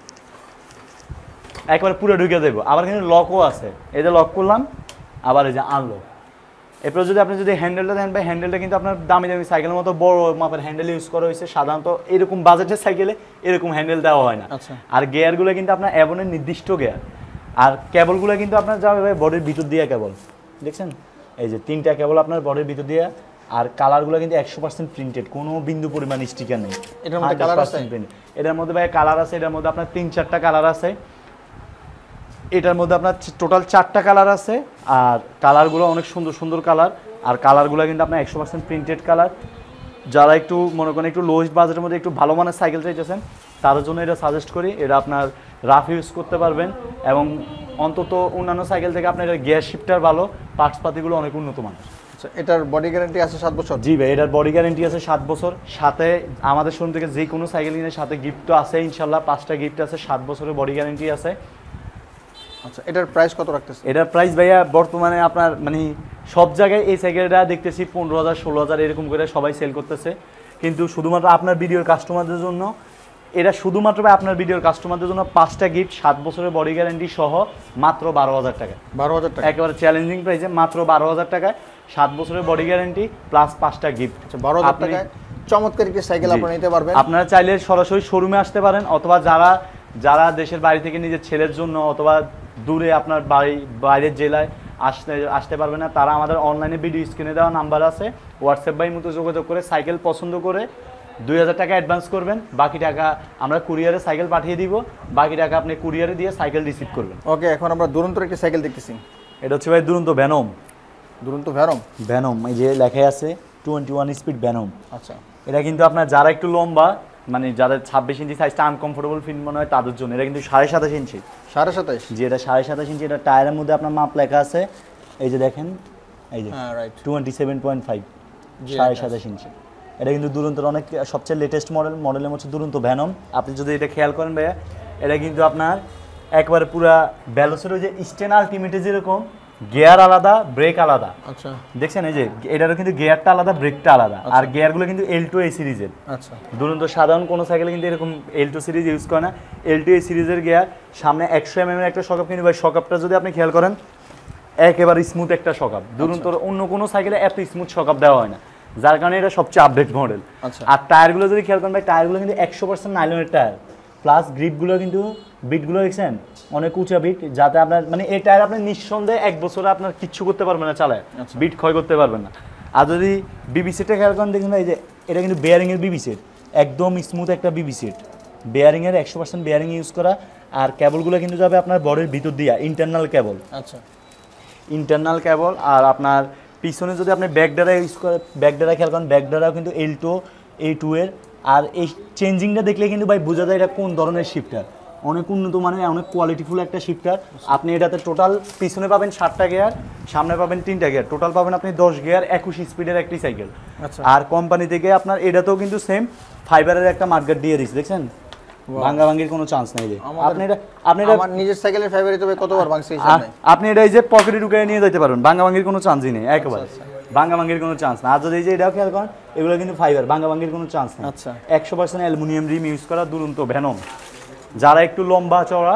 একবার পুরো ঢুকে দেবো আবার কিন্তু লকও আছে এই যে লক করলাম আবার এই যে আনলক এরপর যদি আপনি যদি হ্যান্ডেলটা দেন বা হ্যান্ডেলটা কিন্তু আপনার দামি দামি সাইকেলের মতো বড় মাপের হ্যান্ডেল ইউজ করা হয়েছে সাধারণত এরকম বাজেটের সাইকেলে এরকম হ্যান্ডেল দেওয়া হয় না আচ্ছা। আর গিয়ারগুলো কিন্তু আপনার এমনের নির্দিষ্ট গিয়ার আর কেবলগুলো কিন্তু আপনার যাবে বডির ভিতর দিয়ে কেবল দেখছেন এই যে তিনটা কেবল আপনার বডির ভিতর দিয়ে আর কালারগুলো কিন্তু একশো পার্সেন্ট প্রিন্টেড কোনো বিন্দু পরিমাণ স্টিকার নেই এটার মধ্যে কালার আছে এটার মধ্যে ভাই কালার আছে এটার মধ্যে আপনার তিন চারটা কালার আছে এটার মধ্যে আপনার টোটাল চারটা কালার আছে আর কালারগুলো অনেক সুন্দর সুন্দর কালার আর কালারগুলো কিন্তু আপনার একশো পার্সেন্ট প্রিন্টেড কালার যারা একটু মনে করেন একটু লোয়েস্ট বাজেটের মধ্যে একটু ভালো মানের সাইকেল চাইতেছেন তাদের জন্য এটা সাজেস্ট করি এটা আপনার রাফ ইউজ করতে পারবেন এবং অন্তত অন্যান্য সাইকেল থেকে আপনার এটা গিয়ার শিফটার ভালো পার্টসপাতিগুলো অনেক উন্নত মানের আচ্ছা, এটার বডি গ্যারেন্টি আছে সাত বছর জি ভাই এটার বডি গ্যারেন্টি আছে সাত বছর সাথে আমাদের শোরুম থেকে যে কোনো সাইকেল কিনে সাথে গিফট আছে ইনশাল্লাহ পাঁচটা গিফট আছে সাত বছরের বডি গ্যারেন্টি আছে আচ্ছা এটার প্রাইস কত রাখতেছে এটার প্রাইস ভাইয়া বর্তমানে আপনার মানে সব জায়গায় এই সাইকেলটা দেখতেছি পনেরো হাজার ষোলো হাজার এরকম করে সবাই সেল করতেছে কিন্তু শুধুমাত্র আপনার ভিডিওর কাস্টমারদের জন্য এটা শুধুমাত্র আপনার ভিডিওর কাস্টমারদের জন্য পাঁচটা গিফট সাত বছরের বডি গ্যারান্টি সহ মাত্র বারো হাজার টাকা বারো হাজার টাকা একেবারে চ্যালেঞ্জিং প্রাইসে মাত্র বারো হাজার টাকায় সাত বছরের বডি গ্যারান্টি প্লাস পাঁচটা গিফট আচ্ছা বারো হাজার টাকায় চমৎকার একটি সাইকেল আপনারা নিতে পারবেন আপনারা চাইলে সরাসরি শোরুমে আসতে পারেন অথবা যারা যারা দেশের বাইরে থেকে নিজের ছেলের জন্য অথবা দূরে আপনার বাড়ি বাইরের জেলায় আসতে আসতে পারবে না তারা আমাদের অনলাইনে ভিডিও স্ক্রিনে দেওয়া নাম্বার আছে হোয়াটসঅ্যাপ বাই মতো যোগাযোগ করে সাইকেল পছন্দ করে দুই হাজার টাকা অ্যাডভান্স করবেন বাকি টাকা আমরা কুরিয়ারে সাইকেল পাঠিয়ে দিব বাকি টাকা আপনি কুরিয়ারে দিয়ে সাইকেল রিসিভ করবেন ওকে এখন আমরা দুরন্ত একটি সাইকেল দেখতেছি এটা হচ্ছে ভাই দুরন্ত ভ্যানম দুরন্ত ভ্যানম ভ্যানম এই যে লেখাই আছে টোয়েন্টি ওয়ান স্পিড ভ্যানম আচ্ছা এটা কিন্তু আপনার যারা একটু লম্বা মানে যাদের ছাব্বিশ ইঞ্চি সাইজটা আনকমফোর্টেবল ফিল মনে হয় তাদের জন্য এটা কিন্তু সাড়ে সাতাশ ইঞ্চি সাড়ে সাতাশ জি এটা সাড়ে সাতাশ ইঞ্চি এটা টায়ারের মধ্যে আপনার মাপ লেখা আছে এই যে দেখেন এই যে টোয়েন্টি সেভেন পয়েন্ট ফাইভ সাড়ে আচ্ছা, সাতাশ আচ্ছা। ইঞ্চি এটা কিন্তু দুরন্তর অনেক সবচেয়ে লেটেস্ট মডেল মডেলের মধ্যে দুরন্ত ভ্যানম আপনি যদি এটা খেয়াল করেন ভাইয়া এটা কিন্তু আপনার একবারে পুরা ব্যালোসের ওই যে স্টেন আলটিমেটে যেরকম গিয়ার আলাদা ব্রেক আলাদা আচ্ছা দেখছেন এই যে এটারও কিন্তু গিয়ারটা আলাদা ব্রেকটা আলাদা আচ্ছা। আর গিয়ারগুলো কিন্তু এল টু সিরিজের আচ্ছা দুরন্ত সাধারণ কোনো সাইকেলে কিন্তু এরকম এল টু সিরিজ ইউজ করে না এল টু সিরিজের গিয়ার সামনে একশো এম এর একটা শকআপ কিন্তু ভাই শকআপটা যদি আপনি খেয়াল করেন একেবারে স্মুথ একটা শকআপ আচ্ছা। দুরন্ত অন্য কোনো সাইকেলে এত স্মুথ শকআপ দেওয়া হয় না যার কারণে এটা সবচেয়ে আপডেট আচ্ছা। মডেল আর টায়ারগুলো যদি খেয়াল করেন ভাই টায়ারগুলো কিন্তু একশো পার্সেন্ট নাইলনের টায়ার প্লাস গ্রিপগুলো কিন্তু বিটগুলো দেখছেন অনেক উঁচা বিট যাতে আপনার মানে এই টায়ার আপনি নিঃসন্দেহে এক বছরে আপনার কিচ্ছু করতে পারবেন না চালায় আচ্ছা। বিট ক্ষয় করতে পারবেন না আর যদি বিবি খেয়াল করেন দেখেন এই যে এটা কিন্তু বেয়ারিংয়ের বিবি সেট একদম স্মুথ একটা বিবি সেট বেয়ারিংয়ের একশো পার্সেন্ট বেয়ারিং ইউজ করা আর কেবলগুলো কিন্তু যাবে আপনার বড়ের ভিতর দিয়া ইন্টারনাল কেবল আচ্ছা ইন্টারনাল কেবল আর আপনার পিছনে যদি আপনি ব্যাক ব্যাকডারা ইউজ করেন ব্যাকডারা খেয়াল করেন ব্যাক ব্যাকডারাও কিন্তু এলটো এ টু এর আর এই চেঞ্জিংটা দেখলে কিন্তু ভাই বোঝা যায় এটা কোন ধরনের শিফটার অনেক উন্নত মানের অনেক কোয়ালিটিফুল একটা শিফটার আপনি এটাতে টোটাল পিছনে পাবেন সাতটা গিয়ার সামনে পাবেন তিনটা গিয়ার টোটাল পাবেন আপনি দশ গিয়ার একুশ স্পিডের একটি সাইকেল আচ্ছা। আর কোম্পানি থেকে আপনার এটাতেও কিন্তু সেম ফাইবারের একটা মার্কেট দিয়ে দিচ্ছে দেখছেন ভাঙ্গা ভাঙ্গির কোনো চান্স নাই আপনি এটা আপনি নিজের সাইকেলের ফাইবারে তবে কতবার ভাঙছে আপনি এটা এই যে পকেটে ঢুকিয়ে নিয়ে যেতে পারবেন ভাঙ্গা ভাঙ্গির কোনো চান্সই নেই একবার আচ্ছা, আচ্ছা। ভাঙ্গা ভাঙ্গির কোনো চান্স না আর যদি এই যে এটাও খেয়াল করেন এগুলো কিন্তু ফাইবার ভাঙ্গা ভাঙ্গির কোনো চান্স নেই আচ্ছা একশো পার্সেন্ট অ্যালুমিনিয়াম রিম ইউজ করা দুরন্ত ভ্যানম যারা একটু লম্বা চড়া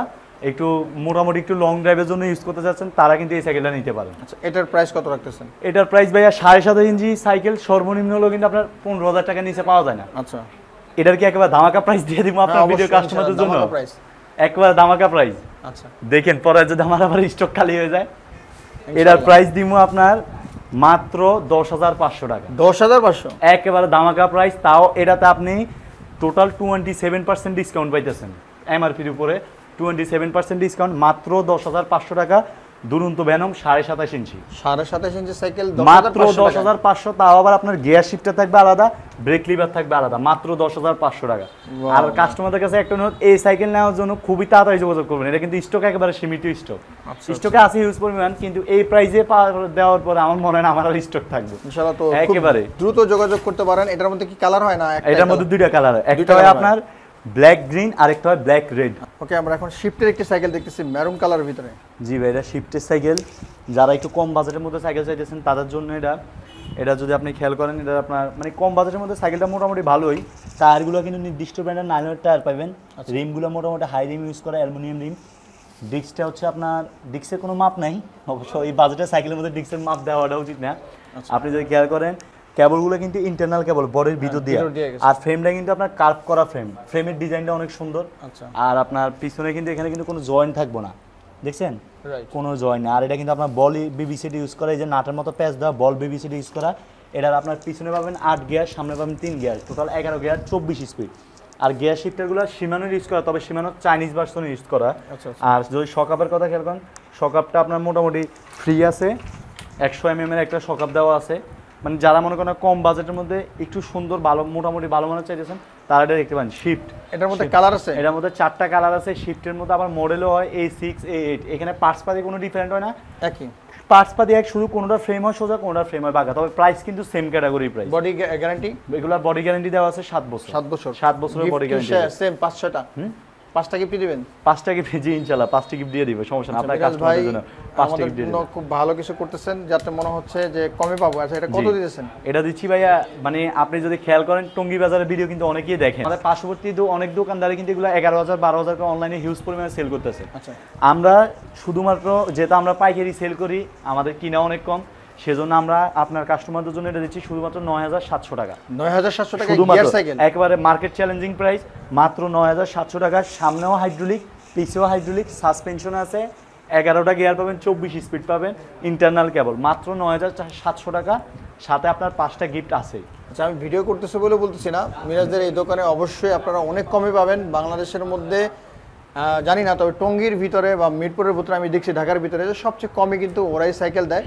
একটু মোটামুটি একটু লং ড্রাইভের জন্য ইউজ করতে চাচ্ছেন তারা কিন্তু এই সাইকেলটা নিতে পারেন আচ্ছা এটার প্রাইস কত রাখতেছেন এটার প্রাইস ভাইয়া সাড়ে সাত ইঞ্চি সাইকেল সর্বনিম্ন হলো কিন্তু আপনার পনেরো হাজার টাকা নিচে পাওয়া যায় না আচ্ছা এটার কি একেবারে ধামাকা প্রাইস দিয়ে দিব আপনার ভিডিও হ্যাঁ, কাস্টমারদের জন্য একবারে ধামাকা প্রাইস আচ্ছা দেখেন পরে যদি আমার আবার স্টক খালি হয়ে যায় এটার প্রাইস দিব আপনার মাত্র দশ হাজার পাঁচশো টাকা দশ হাজার পাঁচশো একেবারে ধামাকা প্রাইস তাও এটাতে আপনি total twenty seven percent discount পাইতেছেন এমআরপির উপরে টোয়েন্টি সেভেন পার্সেন্ট ডিসকাউন্ট মাত্র দশ হাজার পাঁচশো টাকা দুরন্ত ব্যানম সাড়ে সাতাশ ইঞ্চি সাড়ে সাতাশ ইঞ্চি সাইকেল মাত্র দশ হাজার পাঁচশো তাও আবার আপনার গিয়ার শিফটটা থাকবে আলাদা ব্রেক লিভার থাকবে আলাদা মাত্র দশ হাজার পাঁচশো টাকা আর কাস্টমারদের কাছে একটা অনুরোধ এই সাইকেল নেওয়ার জন্য খুবই তাড়াতাড়ি যোগাযোগ করবেন এটা কিন্তু স্টক একেবারে সীমিত স্টক আচ্ছা, স্টকে আচ্ছা। আছে ইউজ পরিমাণ কিন্তু এই প্রাইসে দেওয়ার পরে আমার মনে হয় আমার স্টক থাকবে তো একেবারে দ্রুত যোগাযোগ করতে পারেন এটার মধ্যে কি কালার হয় না এটার মধ্যে দুইটা কালার একটা হয় আপনার ব্ল্যাক গ্রিন আরেকটা হয় ব্ল্যাক রেড ওকে আমরা এখন শিফটের একটি সাইকেল দেখতেছি মেরুন কালারের ভিতরে জি ভাই এটা শিফটের সাইকেল যারা একটু কম বাজেটের মধ্যে সাইকেল চাইতেছেন তাদের জন্য এটা এটা যদি আপনি খেয়াল করেন এটা আপনার মানে কম বাজেটের মধ্যে সাইকেলটা মোটামুটি ভালোই টায়ারগুলো কিন্তু নির্দিষ্ট ব্র্যান্ডের নাইনের টায়ার পাবেন আচ্ছা। রিমগুলো মোটামুটি হাই রিম ইউজ করা অ্যালুমিনিয়াম রিম ডিস্কটা হচ্ছে আপনার ডিস্কের কোনো মাপ নাই অবশ্য এই বাজেটের সাইকেলের মধ্যে ডিস্কের মাপ দেওয়াটা উচিত না আচ্ছা। আপনি যদি খেয়াল করেন ক্যাবলগুলো কিন্তু ইন্টারনাল ক্যাবল বডির ভিতর দিয়ে আর ফ্রেমটা কিন্তু আপনার কার্ভ করা ফ্রেম ফ্রেমের ডিজাইনটা অনেক সুন্দর আচ্ছা। আর আপনার পিছনে কিন্তু এখানে কিন্তু কোনো জয়েন্ট থাকবো না দেখছেন কোনো জয়েন্ট না আর এটা কিন্তু আপনার বল বিবিসিডি ইউজ করা এই যে নাটের মতো প্যাচ দেওয়া বল বিবিসিডি ইউজ করা এটার আপনার পিছনে পাবেন আট গিয়ার সামনে পাবেন তিন গিয়ার টোটাল এগারো গিয়ার চব্বিশ স্পিড আর গিয়ার শিফটারগুলো সীমানোর ইউজ করা তবে সিমানো চাইনিজ ভার্সনে ইউজ করা আচ্ছা, আচ্ছা। আর যদি সকাপের কথা খেয়াল করেন শকাপটা আপনার মোটামুটি ফ্রি আছে একশো এম এর একটা সকাপ দেওয়া আছে মানে যারা মনে করেন কম বাজেটের মধ্যে একটু সুন্দর ভালো মোটামুটি ভালো মানের চাইতেছেন তারা এটা দেখতে পান শিফট এটার মধ্যে কালার আছে এটার মধ্যে চারটা কালার আছে শিফটের মধ্যে আবার মডেলও হয় এ সিক্স এ এইট এখানে পার্টস পাতি কোনো ডিফারেন্ট হয় না একই পার্টস পাতি এক শুধু কোনোটা ফ্রেম হয় সোজা কোনোটা ফ্রেম হয় বাঁকা তবে প্রাইস কিন্তু same category price body guarantee এগুলো বডি গ্যারান্টি দেওয়া আছে সাত বছর সাত বছর সাত বছরের বডি গ্যারান্টি সেম পাঁচশোটা পাঁচটা গিফট দিবেন পাঁচটা গিফট জি পাঁচটা গিফট দিয়ে দিব সমস্যা আপনার জন্য পাঁচটা গিফট দিয়ে খুব ভালো কিছু করতেছেন যাতে মনে হচ্ছে যে কমে পাবো আচ্ছা এটা কত এটা দিচ্ছি ভাইয়া মানে আপনি যদি খেয়াল করেন টঙ্গি বাজারের ভিডিও কিন্তু অনেকেই দেখেন আমাদের পার্শ্ববর্তী অনেক দোকানদারে কিন্তু এগুলো এগারো হাজার বারো হাজার অনলাইনে হিউজ পরিমাণে সেল করতেছে আচ্ছা আমরা শুধুমাত্র যেটা আমরা পাইকারি সেল করি আমাদের কিনা অনেক কম সেজন্য আমরা আপনার কাস্টমারদের জন্য এটা দিচ্ছি শুধুমাত্র নয় হাজার সাতশো টাকা নয় হাজার সাতশো টাকা শুধুমাত্র একেবারে মার্কেট চ্যালেঞ্জিং প্রাইস মাত্র নয় হাজার সাতশো টাকা সামনেও হাইড্রোলিক পিছিয়েও হাইড্রোলিক সাসপেনশন আছে এগারোটা গিয়ার পাবেন চব্বিশ স্পিড পাবেন ইন্টারনাল কেবল মাত্র নয় হাজার সাতশো টাকা সাথে আপনার পাঁচটা গিফট আছে আচ্ছা আমি ভিডিও করতেছি বলে বলতেছি না মিরাজদের এই দোকানে অবশ্যই আপনারা অনেক কমে পাবেন বাংলাদেশের মধ্যে জানি না তবে টঙ্গির ভিতরে বা মিরপুরের ভিতরে আমি দেখছি ঢাকার ভিতরে সবচেয়ে কমে কিন্তু ওরাই সাইকেল দেয়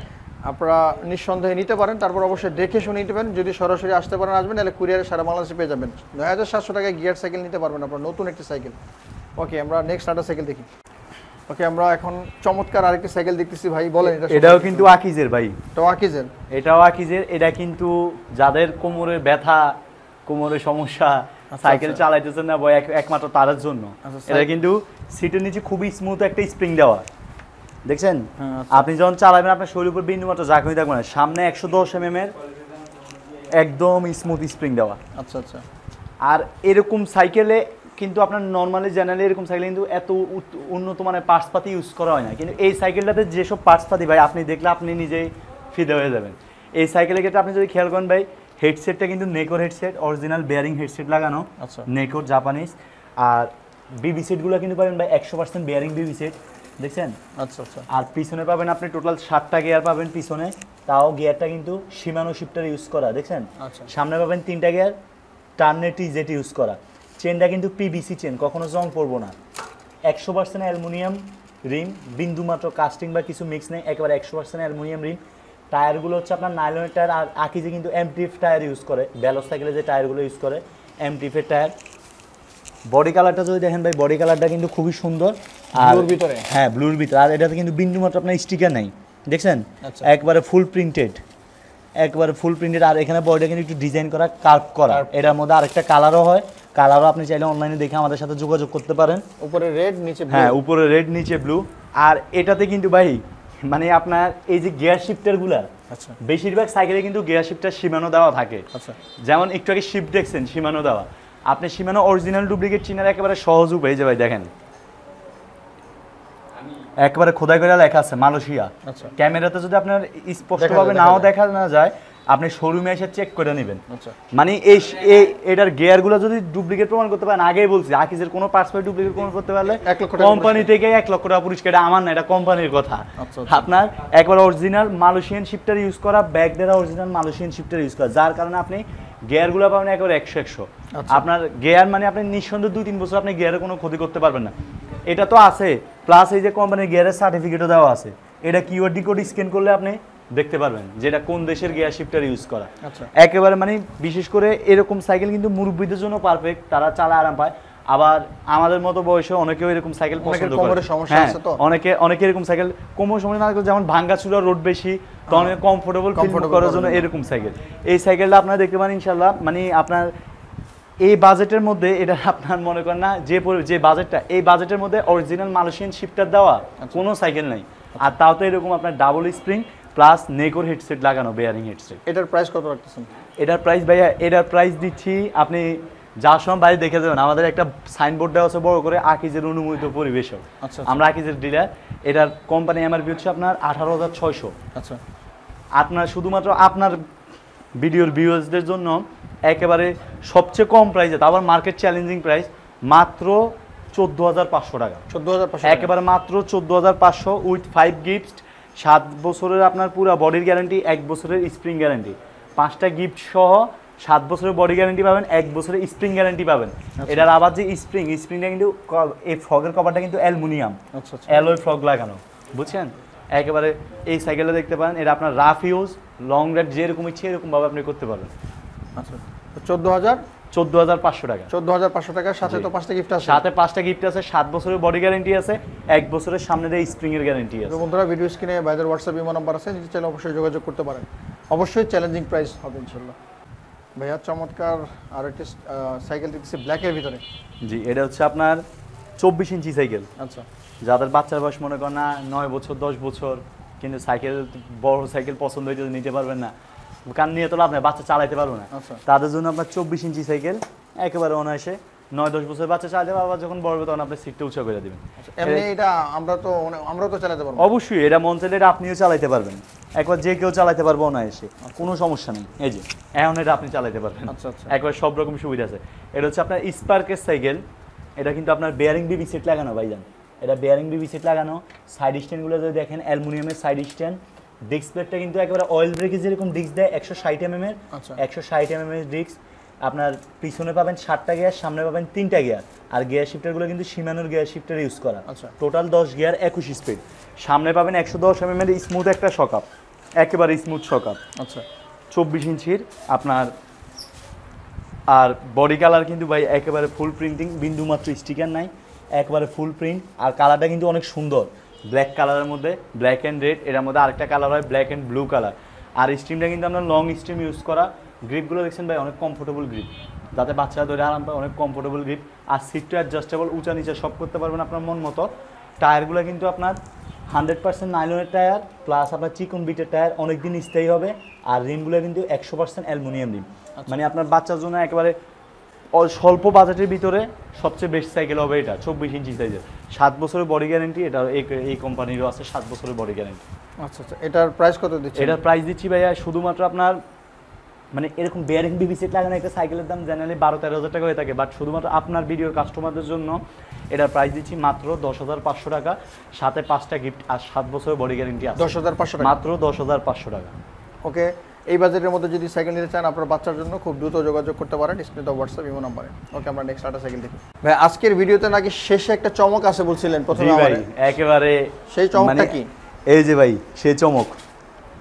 আপনারা নিঃসন্দেহে নিতে পারেন তারপর অবশ্যই দেখে শুনে নিতে পারেন যদি সরাসরি আসতে পারেন আসবেন তাহলে কুরিয়ারে সারা বাংলাদেশে পেয়ে যাবেন নয় হাজার সাতশো টাকায় গিয়ার সাইকেল নিতে পারবেন আপনার নতুন একটি সাইকেল ওকে আমরা নেক্সট আটা সাইকেল দেখি ওকে আমরা এখন চমৎকার আরেকটি সাইকেল দেখতেছি ভাই বলেন এটা এটাও কিন্তু আকিজের ভাই এটাও আকিজের এটাও আকিজের এটা কিন্তু যাদের কোমরে ব্যথা কোমরে সমস্যা সাইকেল আচ্ছা, আচ্ছা। চালাইতেছেন না একমাত্র তারার জন্য আচ্ছা, এটা কিন্তু সিটের নিচে খুবই স্মুথ একটা স্প্রিং দেওয়া দেখছেন হ্যাঁ, আচ্ছা। আপনি যখন চালাবেন আপনার শরীর উপর বিন্দু মাত্র জাগ হয়ে থাকবে না সামনে একশো দশ এম এর একদম স্মুথ স্প্রিং দেওয়া আচ্ছা আচ্ছা আর এরকম সাইকেলে কিন্তু আপনার নর্মালি জেনারেলি এরকম সাইকেল কিন্তু এত উন্নত মানের পার্টসপাতি ইউজ করা হয় না কিন্তু এই সাইকেলটাতে যেসব পার্টসপাতি ভাই আপনি দেখলে আপনি নিজেই ফিদে হয়ে যাবেন এই সাইকেলের ক্ষেত্রে আপনি যদি খেয়াল করেন ভাই হেডসেটটা কিন্তু নেকর হেডসেট অরিজিনাল বেয়ারিং হেডসেট লাগানো আচ্ছা নেকোর জাপানিজ আর বিবি সেটগুলো কিন্তু পাবেন ভাই একশো পার্সেন্ট বেয়ারিং বিবি সেট দেখছেন আচ্ছা আচ্ছা আর পিছনে পাবেন আপনি টোটাল সাতটা গিয়ার পাবেন পিছনে তাও গিয়ারটা কিন্তু সীমানো শিফটার ইউজ করা দেখছেন আচ্ছা। সামনে পাবেন তিনটা গিয়ার টার্নেটি জেটি ইউজ করা চেনটা কিন্তু পিবিসি চেন কখনো জং পড়বো না একশো পার্সেন্ট অ্যালুমিনিয়াম রিম বিন্দুমাত্র কাস্টিং বা কিছু মিক্স নেই একেবারে একশো পার্সেন্ট অ্যালমোনিয়াম রিম টায়ারগুলো হচ্ছে আপনার নাইলনের টায়ার আর আঁকি যে কিন্তু এমটিএফ টায়ার ইউজ করে ব্যালো সাইকেলে যে টায়ারগুলো ইউজ করে এমটিএফের টায়ার বডি কালারটা যদি দেখেন ভাই বডি কালারটা কিন্তু খুবই সুন্দর হ্যাঁ ব্লুর ভিতরে আর এটাতে কিন্তু বিন্দু মাত্র আপনার স্টিকার নাই দেখছেন আচ্ছা। একবারে ফুল প্রিন্টেড একবারে ফুল প্রিন্টেড আর এখানে বডিটা কিন্তু একটু ডিজাইন করা কার্ভ করা এটার মধ্যে আরেকটা কালারও হয় কালারও আপনি চাইলে অনলাইনে দেখে আমাদের সাথে যোগাযোগ করতে পারেন উপরে রেড নিচে হ্যাঁ উপরে রেড নিচে ব্লু আর এটাতে কিন্তু ভাই মানে আপনার এই যে গিয়ার গুলা আচ্ছা বেশিরভাগ সাইকেলে কিন্তু গিয়ার শিফটার সীমানো দেওয়া থাকে আচ্ছা যেমন একটু আগে শিফট দেখছেন সীমানো দেওয়া আপনি সীমানো অরিজিনাল ডুপ্লিকেট চিনার একেবারে সহজ উপায় যে ভাই দেখেন একবারে খোদাই করে লেখা আছে মালয়েশিয়া আচ্ছা ক্যামেরাতে যদি আপনার স্পষ্টভাবে নাও দেখা না যায় আপনি শোরুমে এসে চেক করে নেবেন আচ্ছা। মানে এই এটার গিয়ারগুলো যদি ডুপ্লিকেট প্রমাণ করতে পারেন আগেই বলছি আকিজের কোনো পার্টসপাই ডুপ্লিকেট প্রমাণ করতে পারলে কোম্পানি থেকে এক লক্ষ টাকা পুরস্কার এটা আমার না এটা কোম্পানির কথা আচ্ছা, আচ্ছা। আপনার একবার অরিজিনাল মালয়েশিয়ান শিফটার ইউজ করা ব্যাগ দ্বারা অরিজিনাল মালয়েশিয়ান শিফটার ইউজ করা যার কারণে আপনি গিয়ারগুলো পাবেন একবার একশো একশো আপনার গিয়ার মানে আপনি নিঃসন্দেহে দুই তিন বছর আপনি গিয়ারে কোনো ক্ষতি করতে পারবেন না এটা তো আছে প্লাস এই যে কোম্পানির গিয়ারের সার্টিফিকেটও দেওয়া আছে এটা কিউআর ডি কোড স্ক্যান করলে আপনি দেখতে পারবেন যে এটা কোন দেশের গিয়ার শিফটার ইউজ করা আচ্ছা। একেবারে মানে বিশেষ করে এরকম সাইকেল কিন্তু মুরব্বীদের জন্য পারফেক্ট তারা চালা আরাম পায় আবার আমাদের মতো বয়সে অনেকেও এরকম সাইকেল পছন্দ করে হ্যাঁ, অনেকে অনেকে এরকম সাইকেল কোমর সময় না যেমন ভাঙ্গা চুলা রোড বেশি তখন হ্যাঁ, কমফোর্টেবল ফিল করার জন্য এরকম সাইকেল এই সাইকেলটা আপনারা দেখতে পারেন ইনশাল্লাহ মানে আপনার এই বাজেটের মধ্যে এটা আপনার মনে করেন না যে যে বাজেটটা এই বাজেটের মধ্যে অরিজিনাল মালয়েশিয়ান শিফটার দেওয়া আচ্ছা। কোনো সাইকেল নাই আর তাও তো এরকম আপনার ডাবল স্প্রিং প্লাস নেকোর হেডসেট লাগানো বেয়ারিং হেডসেট এটার প্রাইস কত রাখতেছেন এটার প্রাইস ভাইয়া এটার প্রাইস দিচ্ছি আপনি যাওয়ার সময় বাইরে দেখে যাবেন আমাদের একটা সাইনবোর্ড দেওয়া আছে বড় করে আকিজের অনুমোদিত পরিবেশক আচ্ছা, আচ্ছা। আমরা আকিজের ডিলার এটার কোম্পানি এমআরপি হচ্ছে আপনার আঠারো হাজার ছয়শো আচ্ছা আপনার শুধুমাত্র আপনার ভিডিওর ভিউয়ার্সদের জন্য একেবারে সবচেয়ে কম প্রাইসে আবার মার্কেট চ্যালেঞ্জিং প্রাইস মাত্র চোদ্দো হাজার পাঁচশো টাকা চোদ্দো হাজার পাঁচশো একেবারে মাত্র চোদ্দো হাজার পাঁচশো উইথ ফাইভ গিফট সাত বছরের আপনার পুরো বডির গ্যারান্টি এক বছরের স্প্রিং গ্যারান্টি পাঁচটা গিফট সহ সাত বছরের বডি গ্যারান্টি পাবেন এক বছরের স্প্রিং গ্যারান্টি পাবেন আচ্ছা। এটার আবার যে স্প্রিং স্প্রিংটা কিন্তু এই ফ্রগের কভারটা কিন্তু অ্যালমুনিয়াম অ্যালোয় ফ্রগ লাগানো বুঝছেন একেবারে এই সাইকেলটা দেখতে পারেন এটা আপনার রাফ ইউজ লং রাইড যেরকম ইচ্ছে এরকমভাবে আপনি করতে পারেন আচ্ছা চোদ্দো হাজার চোদ্দো হাজার পাঁচশো টাকা চোদ্দো হাজার পাঁচশো পাঁচটা গিফট আছে সাথে পাঁচটা গিফট আছে সাত বছরের বডি গ্যারেন্টি আছে এক বছরের সামনের এই গ্যারেন্টি বন্ধুরা আছে অবশ্যই যোগাযোগ করতে অবশ্যই চ্যালেঞ্জিং প্রাইস ভাইয়া চমৎকার ব্ল্যাকের ভিতরে জি এটা হচ্ছে আপনার চব্বিশ ইঞ্চি সাইকেল আচ্ছা যাদের বাচ্চার বয়স মনে করেন না নয় বছর দশ বছর কিন্তু সাইকেল বড় সাইকেল পছন্দ হইতে নিতে পারবেন না কারণ নিয়ে তো লাভ নেই বাচ্চা চালাইতে পারবো না আচ্ছা। তাদের জন্য আপনার চব্বিশ ইঞ্চি সাইকেল একেবারে অনায়াসে নয় দশ বছর বাচ্চা চালাতে পারবে যখন বড় হবে তখন আপনার সিটটা উৎসাহ করে দেবেন আচ্ছা, এটা আমরা তো আমরা তো চালাতে পারবো অবশ্যই এটা মন চাইলে এটা আপনিও চালাইতে পারবেন একবার যে কেউ চালাতে পারবো অনায়াসে কোনো সমস্যা নেই এই যে এখন এটা আপনি চালাতে পারবেন আচ্ছা, একবার সব রকম সুবিধা আছে এটা হচ্ছে আপনার স্পার্কের সাইকেল এটা কিন্তু আপনার বেয়ারিং বিবি সেট লাগানো ভাইজান এটা বেয়ারিং বিবি সেট লাগানো সাইড স্ট্যান্ডগুলো যদি দেখেন অ্যালুমিনিয়ামের সাইড স্ট্যান্ড ডিস্ক প্লেটটা কিন্তু একেবারে অয়েল ব্রেকে যেরকম ডিস্ক দেয় একশো ষাট এম এর আচ্ছা। একশো ষাট এম এর ডিস্ক আপনার পিছনে পাবেন সাতটা গিয়ার সামনে পাবেন তিনটা গিয়ার আর গিয়ার শিফটারগুলো কিন্তু সীমানোর গিয়ার শিফটার ইউজ করা টোটাল আচ্ছা। দশ গিয়ার একুশ স্পিড সামনে পাবেন একশো দশ এম এর স্মুথ একটা আপ একেবারে স্মুথ আপ আচ্ছা চব্বিশ ইঞ্চির আপনার আর বডি কালার কিন্তু ভাই একেবারে ফুল প্রিন্টিং বিন্দুমাত্র স্টিকার নাই একবারে ফুল প্রিন্ট আর কালারটা কিন্তু অনেক সুন্দর ব্ল্যাক কালারের মধ্যে ব্ল্যাক অ্যান্ড রেড এর মধ্যে আরেকটা কালার হয় ব্ল্যাক অ্যান্ড ব্লু কালার আর স্টিমটা কিন্তু আমরা লং স্টিম ইউজ করা গ্রিপগুলো দেখছেন ভাই অনেক কমফোর্টেবল গ্রিপ যাতে বাচ্চারা ধরে আরাম পায় অনেক কমফোর্টেবল গ্রিপ আর সিটটা অ্যাডজাস্টেবল উঁচা নিচে সব করতে পারবেন আপনার মন মতো টায়ারগুলো কিন্তু আপনার হান্ড্রেড পার্সেন্ট নাইলনের টায়ার প্লাস আপনার চিকন বিটের টায়ার অনেক দিন স্থায়ী হবে আর রিমগুলো কিন্তু একশো পার্সেন্ট অ্যালমোনিয়াম রিম আচ্ছা। মানে আপনার বাচ্চার জন্য একেবারে স্বল্প বাজেটের ভিতরে সবচেয়ে বেশি সাইকেল হবে এটা চব্বিশ ইঞ্চি সাইজের সাত বছরের বডি গ্যারেন্টি এটা এই কোম্পানিরও আছে সাত বছরের বডি গ্যারেন্টি আচ্ছা আচ্ছা এটার প্রাইস কত দিচ্ছি এটার প্রাইস দিচ্ছি ভাইয়া শুধুমাত্র আপনার মানে এরকম বেয়ারিং বিবি সেট লাগানো একটা সাইকেলের দাম জেনারেলি বারো তেরো হাজার টাকা হয়ে থাকে বাট শুধুমাত্র আপনার ভিডিওর কাস্টমারদের জন্য এটার প্রাইস দিচ্ছি মাত্র দশ হাজার পাঁচশো টাকা সাথে পাঁচটা গিফট আর সাত বছরের বডি গ্যারেন্টি আছে দশ হাজার পাঁচশো মাত্র দশ হাজার পাঁচশো টাকা ওকে এই বাজেটের মধ্যে যদি সাইকেল নিতে চান আপনার বাচ্চার জন্য খুব দ্রুত যোগাযোগ করতে পারেন স্ক্রিনে হোয়াটসঅ্যাপ ইমো নম্বরে ওকে আমরা নেক্সট আটা সাইকেল দেখি ভাই আজকের ভিডিওতে নাকি শেষে একটা চমক আছে বলছিলেন প্রথমে ভাই একেবারে সেই চমকটা মানে কি এই যে ভাই সেই চমক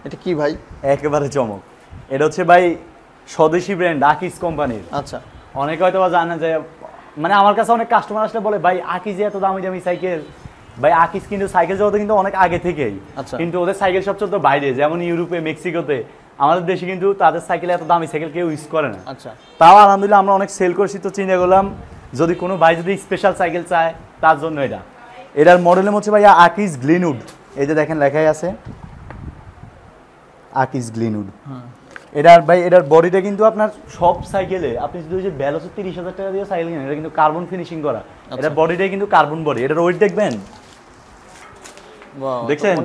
এটা কি ভাই একেবারে চমক এটা হচ্ছে ভাই স্বদেশি ব্র্যান্ড আকিস কোম্পানির আচ্ছা অনেকে হয়তো বা জানা যায় মানে আমার কাছে অনেক কাস্টমার আসলে বলে ভাই আকিস এত দামি দামি সাইকেল ভাই আকিস কিন্তু সাইকেল চলতে কিন্তু অনেক আগে থেকেই আচ্ছা। কিন্তু ওদের সাইকেল সব চলতো বাইরে যেমন ইউরোপে মেক্সিকোতে আমাদের দেশে কিন্তু তাদের সাইকেল এত দামি সাইকেল কেউ ইউজ করে না আচ্ছা তাও আলহামদুলিল্লাহ আমরা অনেক সেল করেছি তো চিন্তা করলাম যদি কোনো ভাই যদি স্পেশাল সাইকেল চায় তার জন্য এটা এটার মডেলের হচ্ছে ভাইয়া আকিজ গ্লিনউড এই যে দেখেন লেখাই আছে আকিজ গ্লিনউড হ্যাঁ। এটার ভাই এটার বডিটা কিন্তু আপনার সব সাইকেলে আপনি যদি যে ব্যালোসে তিরিশ হাজার টাকা দিয়ে সাইকেল কিনেন এটা কিন্তু কার্বন ফিনিশিং করা এটার বডিটাই আচ্ছা। কিন্তু কার্বন বডি এটার ওয়েট দেখবেন দেখছেন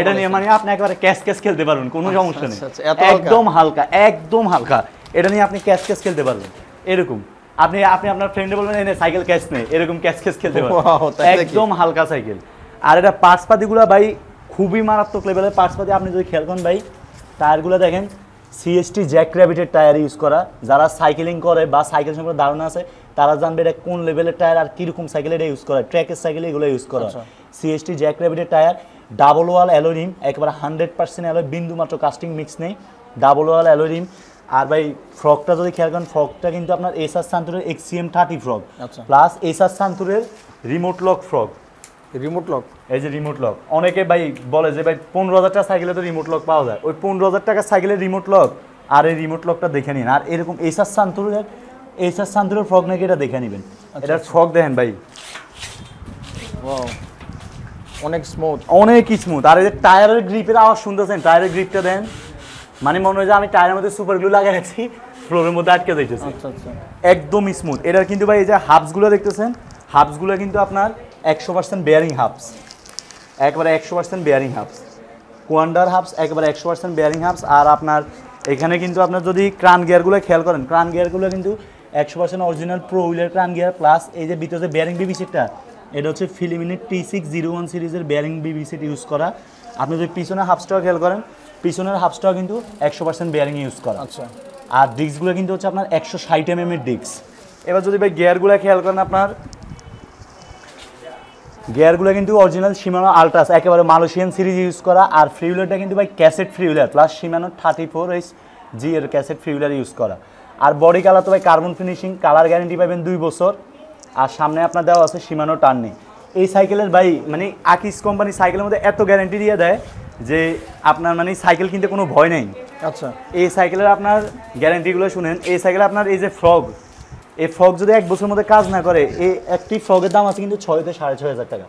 এটা নিয়ে মানে আপনি একবারে ক্যাশ ক্যাশ খেলতে পারবেন কোনো আচ্ছা, সমস্যা নেই আচ্ছা, আচ্ছা, একদম হালকা একদম হালকা এটা নিয়ে আপনি ক্যাশ ক্যাশ খেলতে পারবেন এরকম আপনি আপনি আপনার ফ্রেন্ডে বলবেন এনে সাইকেল ক্যাশ নেই এরকম ক্যাশ ক্যাশ খেলতে পারবেন একদম হালকা সাইকেল আর এটা পাঁচপাতিগুলো ভাই খুবই মারাত্মক লেভেলের পাঁচপাতি আপনি যদি খেলবেন করেন ভাই গুলা দেখেন সিএসটি জ্যাক র্যাবিটের টায়ার ইউজ করা যারা সাইকেলিং করে বা সাইকেল সম্পর্কে ধারণা আছে তারা জানবে এটা কোন লেভেলের টায়ার আর কীরকম সাইকেল এটা ইউজ করা ট্র্যাকের সাইকেল এগুলো ইউজ করা সিএসটি জ্যাক র্যাবিটের টায়ার ডাবল ওয়াল অ্যালোরিম একেবারে হান্ড্রেড পার্সেন্ট অ্যালো বিন্দু মাত্র কাস্টিং মিক্স নেই ডাবল ওয়াল অ্যালোরিম আর ভাই ফ্রকটা যদি খেয়াল করেন ফ্রকটা কিন্তু আপনার এস সান্তুরের XCM thirty fork plus S সান্তুরের remote lock frock remote lock এই যে রিমোট লক অনেকে ভাই বলে যে ভাই পনেরো হাজার টাকা সাইকেলে তো রিমোট লক পাওয়া যায় ওই পনেরো হাজার টাকা সাইকেলের রিমোট লক আর এই রিমোট লকটা দেখে নিন আর এরকম এসার সান্তুরের এসার শান্তুর ফ্রক নাকি এটা দেখে নেবেন আচ্ছা, এটার ফ্রক আচ্ছা। দেখেন ভাই অনেক স্মুথ অনেক স্মুথ আর এই যে টায়ারের গ্রিপের আওয়াজ শুনতেছেন টায়ারের গ্রিপটা দেন মানে মনে হয় যে আমি টায়ারের মধ্যে সুপার গ্লু লাগিয়ে রাখছি ফ্লোরের মধ্যে আটকে দিয়েছে একদম স্মুথ এটার কিন্তু ভাই এই যে হাফসগুলো দেখতেছেন হাফসগুলো কিন্তু আপনার একশো পার্সেন্ট বেয়ারিং হাফস একবারে একশো পার্সেন্ট বেয়ারিং হাফস কোয়ান্ডার হাফস একবারে একশো পার্সেন্ট বেয়ারিং হাফস আর আপনার এখানে কিন্তু আপনার যদি ক্রান গিয়ারগুলো খেয়াল করেন ক্রান গিয়ারগুলো কিন্তু একশো পার্সেন্ট অরিজিনাল প্রো হুইলের ক্রান গিয়ার প্লাস এই যে ভিতরে যে বেয়ারিং বিবিসিটটা এটা হচ্ছে ফিলিমিনের টি সিক্স জিরো ওয়ান সিরিজের বেয়ারিং বিবিসিট ইউজ করা আপনি যদি পিছনে হাফ খেয়াল করেন পিছনের হাফ কিন্তু একশো পার্সেন্ট বেয়ারিং ইউজ করা আচ্ছা আর ডিস্কগুলো কিন্তু হচ্ছে আপনার একশো ষাট এম এম এর ডিস্ক এবার যদি ভাই গিয়ারগুলো খেয়াল করেন আপনার গিয়ারগুলো কিন্তু অরিজিনাল সীমানো আলট্রাস একেবারে মালয়েশিয়ান সিরিজ ইউজ করা আর ফ্রিউলারটা কিন্তু ভাই cassette freewheeler plus Shimano thirty four H G এর ক্যাসেট ফ্রিউলার ইউজ করা আর বডি কালার তো ভাই কার্বন ফিনিশিং কালার গ্যারেন্টি পাবেন দুই বছর আর সামনে আপনার দেওয়া আছে সীমানো টার্নি এই সাইকেলের ভাই মানে আকিস কোম্পানি সাইকেলের মধ্যে এত গ্যারেন্টি দিয়ে দেয় যে আপনার মানে সাইকেল কিনতে কোনো ভয় নেই আচ্ছা এই সাইকেলের আপনার গ্যারেন্টিগুলো শুনেন এই সাইকেলে আপনার এই যে ফ্রগ এই ফ্রক যদি এক বছরের মধ্যে কাজ না করে এই একটি ফ্রকের দাম আছে কিন্তু ছয় থেকে সাড়ে ছয় হাজার টাকা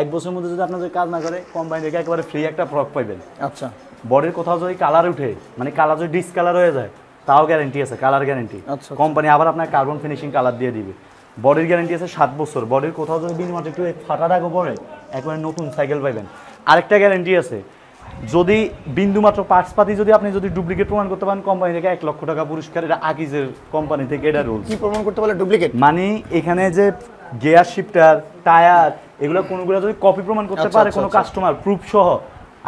এক বছরের মধ্যে যদি আপনার যদি কাজ না করে কোম্পানি থেকে একেবারে ফ্রি একটা ফ্রক পাইবেন আচ্ছা বডির কোথাও যদি কালার উঠে মানে কালার যদি ডিসকালার হয়ে যায় তাও গ্যারেন্টি আছে কালার গ্যারেন্টি আচ্ছা কোম্পানি আচ্ছা। আবার আপনার কার্বন ফিনিশিং কালার দিয়ে দিবে বডির গ্যারেন্টি আছে সাত বছর বডির কোথাও যদি বিনিময় একটু ফাটা ডাকো পড়ে একবারে নতুন সাইকেল পাইবেন আরেকটা গ্যারেন্টি আছে যদি বিন্দুমাত্র পাতি যদি আপনি যদি ডুপ্লিকেট প্রমাণ করতে পারেন কোম্পানি থেকে এক লক্ষ টাকা পুরস্কার এটা আগিজের কোম্পানি থেকে এটা রুল কি প্রমাণ করতে পারলে ডুপ্লিকেট মানে এখানে যে গিয়ার শিফটার টায়ার এগুলো কোনগুলো যদি কপি প্রমাণ করতে আচ্ছা, পারে আচ্ছা, কোনো কাস্টমার আচ্ছা। প্রুফ সহ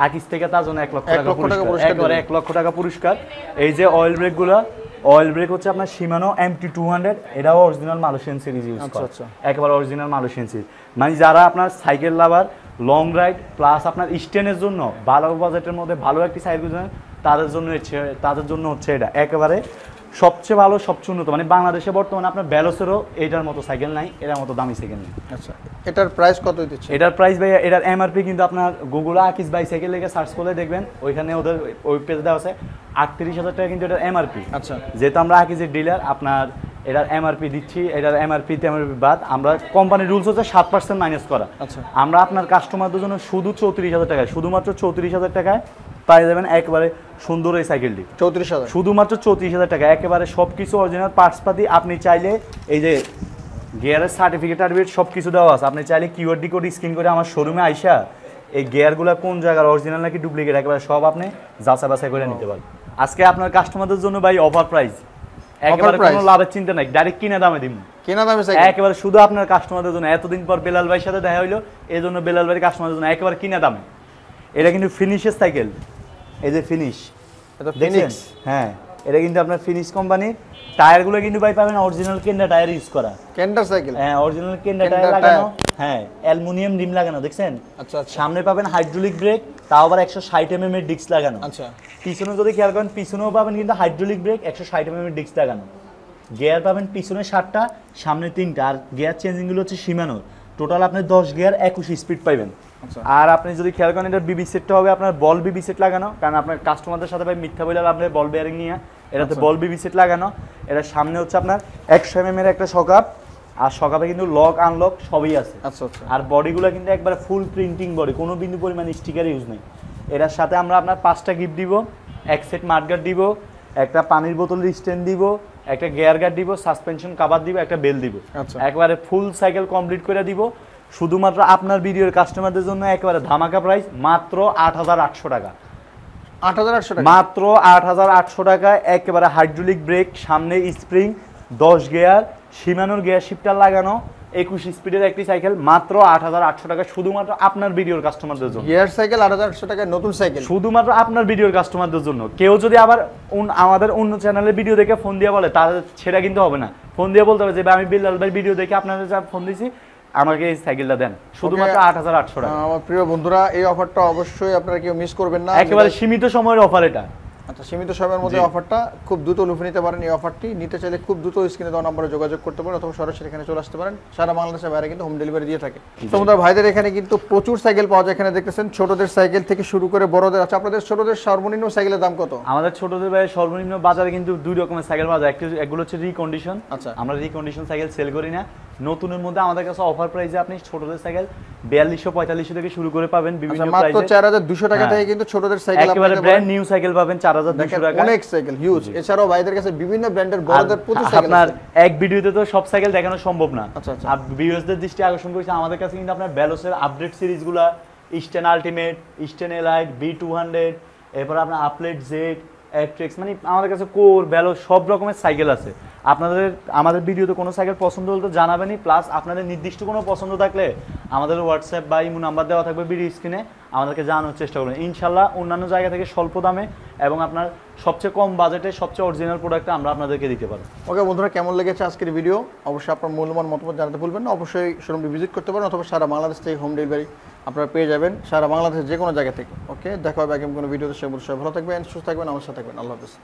আকিজ থেকে তার জন্য এক লক্ষ টাকা পুরস্কার একবারে এক লক্ষ টাকা পুরস্কার এই যে অয়েল ব্রেকগুলো অয়েল ব্রেক হচ্ছে আপনার Shimano M T two hundred এটাও অরিজিনাল মালয়েশিয়ান সিরিজ ইউজ করা একেবারে অরিজিনাল মালয়েশিয়ান সিরিজ মানে যারা আপনার cycle lover long ride plus আপনার স্টেনের জন্য ভালো বাজেটের মধ্যে ভালো একটি সাইকেল তাদের জন্য তাদের জন্য হচ্ছে এটা একেবারে সবচেয়ে ভালো সবচেয়ে উন্নত মানে বাংলাদেশে বর্তমানে আপনার ব্যালোসেরও এটার মতো সাইকেল নাই এটার মতো দামি সাইকেল নেই আচ্ছা এটার প্রাইস কত দিচ্ছে এটার প্রাইস ভাই এটার এমআরপি কিন্তু আপনার গুগল আকিস বাই সাইকেল লেগে সার্চ করলে দেখবেন ওইখানে ওদের ওয়েব পেজ দেওয়া আছে আটত্রিশ হাজার টাকা কিন্তু এটার এমআরপি আচ্ছা যেহেতু আমরা আকিসের ডিলার আপনার এটার এমআরপি দিচ্ছি এটার এমআরপি এমআরপি বাদ আমরা কোম্পানির রুলস হচ্ছে সাত পার্সেন্ট মাইনাস করা আচ্ছা আমরা আপনার কাস্টমারদের জন্য শুধু চৌত্রিশ হাজার টাকায় শুধুমাত্র চৌত্রিশ হাজার টাকায় পাই যাবেন একেবারে সুন্দর এই সাইকেলটি চৌত্রিশ হাজার শুধুমাত্র চৌত্রিশ হাজার টাকা একেবারে সব কিছু অরিজিনাল পার্টস পাতি আপনি চাইলে এই যে গিয়ারের সার্টিফিকেট টার্টিফিকেট সব কিছু দেওয়া আছে আপনি চাইলে কিউআর ডি কোড স্ক্যান করে আমার শোরুমে আইসা এই গিয়ারগুলো কোন জায়গার অরিজিনাল নাকি ডুপ্লিকেট একেবারে সব আপনি যাচাই বাছাই করে নিতে পারবেন আজকে আপনার কাস্টমারদের জন্য ভাই অফার প্রাইস কিনা দামে দামে একেবারে শুধু আপনার কাস্টমারদের জন্য এতদিন পর বেলাল সাথে দেখা হইলো বেলাল জন্য একেবারে কিনা দামে এটা কিন্তু ফিনিশের সাইকেল এই যে ফিনিশ হ্যাঁ এটা কিন্তু আপনার ফিনিশ কোম্পানির টায়ারগুলো কিন্তু ভাই পাবেন অরিজিনাল কেন্ডা টায়ার ইউজ করা কেন্ডা সাইকেল হ্যাঁ অরিজিনাল কেন্ডা টায়ার লাগানো হ্যাঁ অ্যালুমিনিয়াম রিম লাগানো দেখছেন আচ্ছা, আচ্ছা। সামনে পাবেন হাইড্রোলিক ব্রেক তাও আবার 160 mm এর ডিস্ক লাগানো আচ্ছা পিছনে যদি খেয়াল করেন পিছনেও পাবেন কিন্তু হাইড্রোলিক ব্রেক 160 mm এর ডিস্ক লাগানো গিয়ার পাবেন পিছনে 7টা সামনে 3টা আর গিয়ার চেঞ্জিং গুলো হচ্ছে সীমানো টোটাল আপনি 10 গিয়ার 21 স্পিড পাবেন আচ্ছা। আর আপনি যদি খেয়াল করেন এটা বিবি সেটটা হবে আপনার বল বিবি সেট লাগানো কারণ আপনার কাস্টমারদের সাথে ভাই মিথ্যা বলে আপনি বল বেয়ারিং নিয়ে এটাতে বল বিবি সেট লাগানো এটা সামনে হচ্ছে আপনার একশো এম এর একটা সকাপ আর সকাপে কিন্তু লক আনলক সবই আছে আচ্ছা আচ্ছা আর বডিগুলো কিন্তু একবার ফুল প্রিন্টিং বডি কোনো বিন্দু পরিমাণ স্টিকার ইউজ নেই এটার সাথে আমরা আপনার পাঁচটা গিফট দিব এক সেট মার্কার দিব একটা পানির বোতলের স্ট্যান্ড দিব একটা গিয়ার গার্ড দিব সাসপেনশন কভার দিব একটা বেল দিব আচ্ছা। একবারে ফুল সাইকেল কমপ্লিট করে দিব শুধুমাত্র আপনার ভিডিওর কাস্টমারদের জন্য একেবারে ধামাকা প্রাইস মাত্র আট হাজার আটশো টাকা আট হাজার আটশো টাকা মাত্র আট হাজার আটশো টাকা একেবারে হাইড্রোলিক ব্রেক সামনে স্প্রিং দশ গিয়ার সীমানোর গিয়ার শিফটার লাগানো একুশ স্পিডের একটি সাইকেল মাত্র আট হাজার আটশো টাকা শুধুমাত্র আপনার ভিডিওর কাস্টমারদের জন্য গিয়ার সাইকেল আট হাজার আটশো টাকা নতুন সাইকেল শুধুমাত্র আপনার ভিডিওর কাস্টমারদের জন্য কেউ যদি আবার আমাদের অন্য চ্যানেলে ভিডিও দেখে ফোন দিয়ে বলে তাহলে সেটা কিন্তু হবে না ফোন দিয়ে বলতে হবে যে আমি বিল্লাল ভাই ভিডিও দেখে আপনাদের ফোন দিয়েছি আমাকে এই সাইকেলটা দেন শুধুমাত্র আট হাজার আটশো টাকা আমার প্রিয় বন্ধুরা এই অফারটা অবশ্যই আপনারা কেউ মিস করবেন না একেবারে সীমিত সময়ের অফার এটা আচ্ছা সীমিত সময়ের মধ্যে অফারটা খুব দ্রুত লুফে নিতে পারেন এই অফারটি নিতে চাইলে খুব দ্রুত স্ক্রিনে দেওয়া নম্বরে যোগাযোগ করতে পারেন অথবা সরাসরি এখানে চলে আসতে পারেন সারা বাংলাদেশের বাইরে কিন্তু হোম ডেলিভারি দিয়ে থাকে তোমাদের ভাইদের এখানে কিন্তু প্রচুর সাইকেল পাওয়া যায় এখানে দেখতেছেন ছোটদের সাইকেল থেকে শুরু করে বড়দের আছে আচ্ছা, আপনাদের ছোটদের সর্বনিম্ন সাইকেলের দাম কত আমাদের ছোটদের ভাই সর্বনিম্ন বাজারে কিন্তু দুই রকমের সাইকেল পাওয়া যায় একটি এগুলো হচ্ছে রিকন্ডিশন আচ্ছা আমরা রিকন্ডিশন সাইকেল সেল করি না নতুনের মধ্যে আমাদের কাছে অফার প্রাইসে আপনি ছোটদের সাইকেল বিয়াল্লিশশো পঁয়তাল্লিশশো থেকে শুরু করে পাবেন বিভিন্ন আচ্ছা, মাত্র চার হাজার দুশো টাকা হ্যাঁ। থেকে কিন্তু ছোটদের সাইকেল একেবারে ব্র্যান্ড নিউ সাইকেল পাবেন চার হাজার দুশো টাকা অনেক সাইকেল হিউজ এছাড়াও ভাইদের কাছে বিভিন্ন ব্র্যান্ডের বড়দের প্রচুর আপনার এক ভিডিওতে তো সব সাইকেল দেখানো সম্ভব না আচ্ছা ভিউয়ার্সদের আচ্ছা। দৃষ্টি আকর্ষণ করেছে আমাদের কাছে কিন্তু আপনার ব্যালোসের আপডেট সিরিজগুলা Eastern ultimate Eastern elite B two hundred এরপর আপনার আপলেট জেড ট্রেক্স মানে আমাদের কাছে কোর ব্যালো সব রকমের সাইকেল আছে আপনাদের আমাদের ভিডিওতে কোনো সাইকেল পছন্দ হলে তো জানাবেনই প্লাস আপনাদের নির্দিষ্ট কোনো পছন্দ থাকলে আমাদের হোয়াটসঅ্যাপ বা ইমো নাম্বার দেওয়া থাকবে ভিডিও স্ক্রিনে আমাদেরকে জানানোর চেষ্টা করবেন ইনশাল্লাহ অন্যান্য জায়গা থেকে স্বল্প দামে এবং আপনার সবচেয়ে কম বাজেটে সবচেয়ে অরিজিনাল প্রোডাক্ট আমরা আপনাদেরকে দিতে পারি ওকে বন্ধুরা কেমন লেগেছে আজকের ভিডিও অবশ্যই আপনার মূল্যবান মতামত জানাতে ভুলবেন না অবশ্যই শোরুমটি ভিজিট করতে পারেন অথবা সারা বাংলাদেশ থেকে হোম ডেলিভারি আপনারা পেয়ে যাবেন সারা বাংলাদেশের যে কোনো জায়গা থেকে ওকে দেখা হবে আগামী কোনো ভিডিওতে সে ভালো থাকবেন সুস্থ থাকবেন আমার সাথে থাকবেন আল্লাহ হাফিজ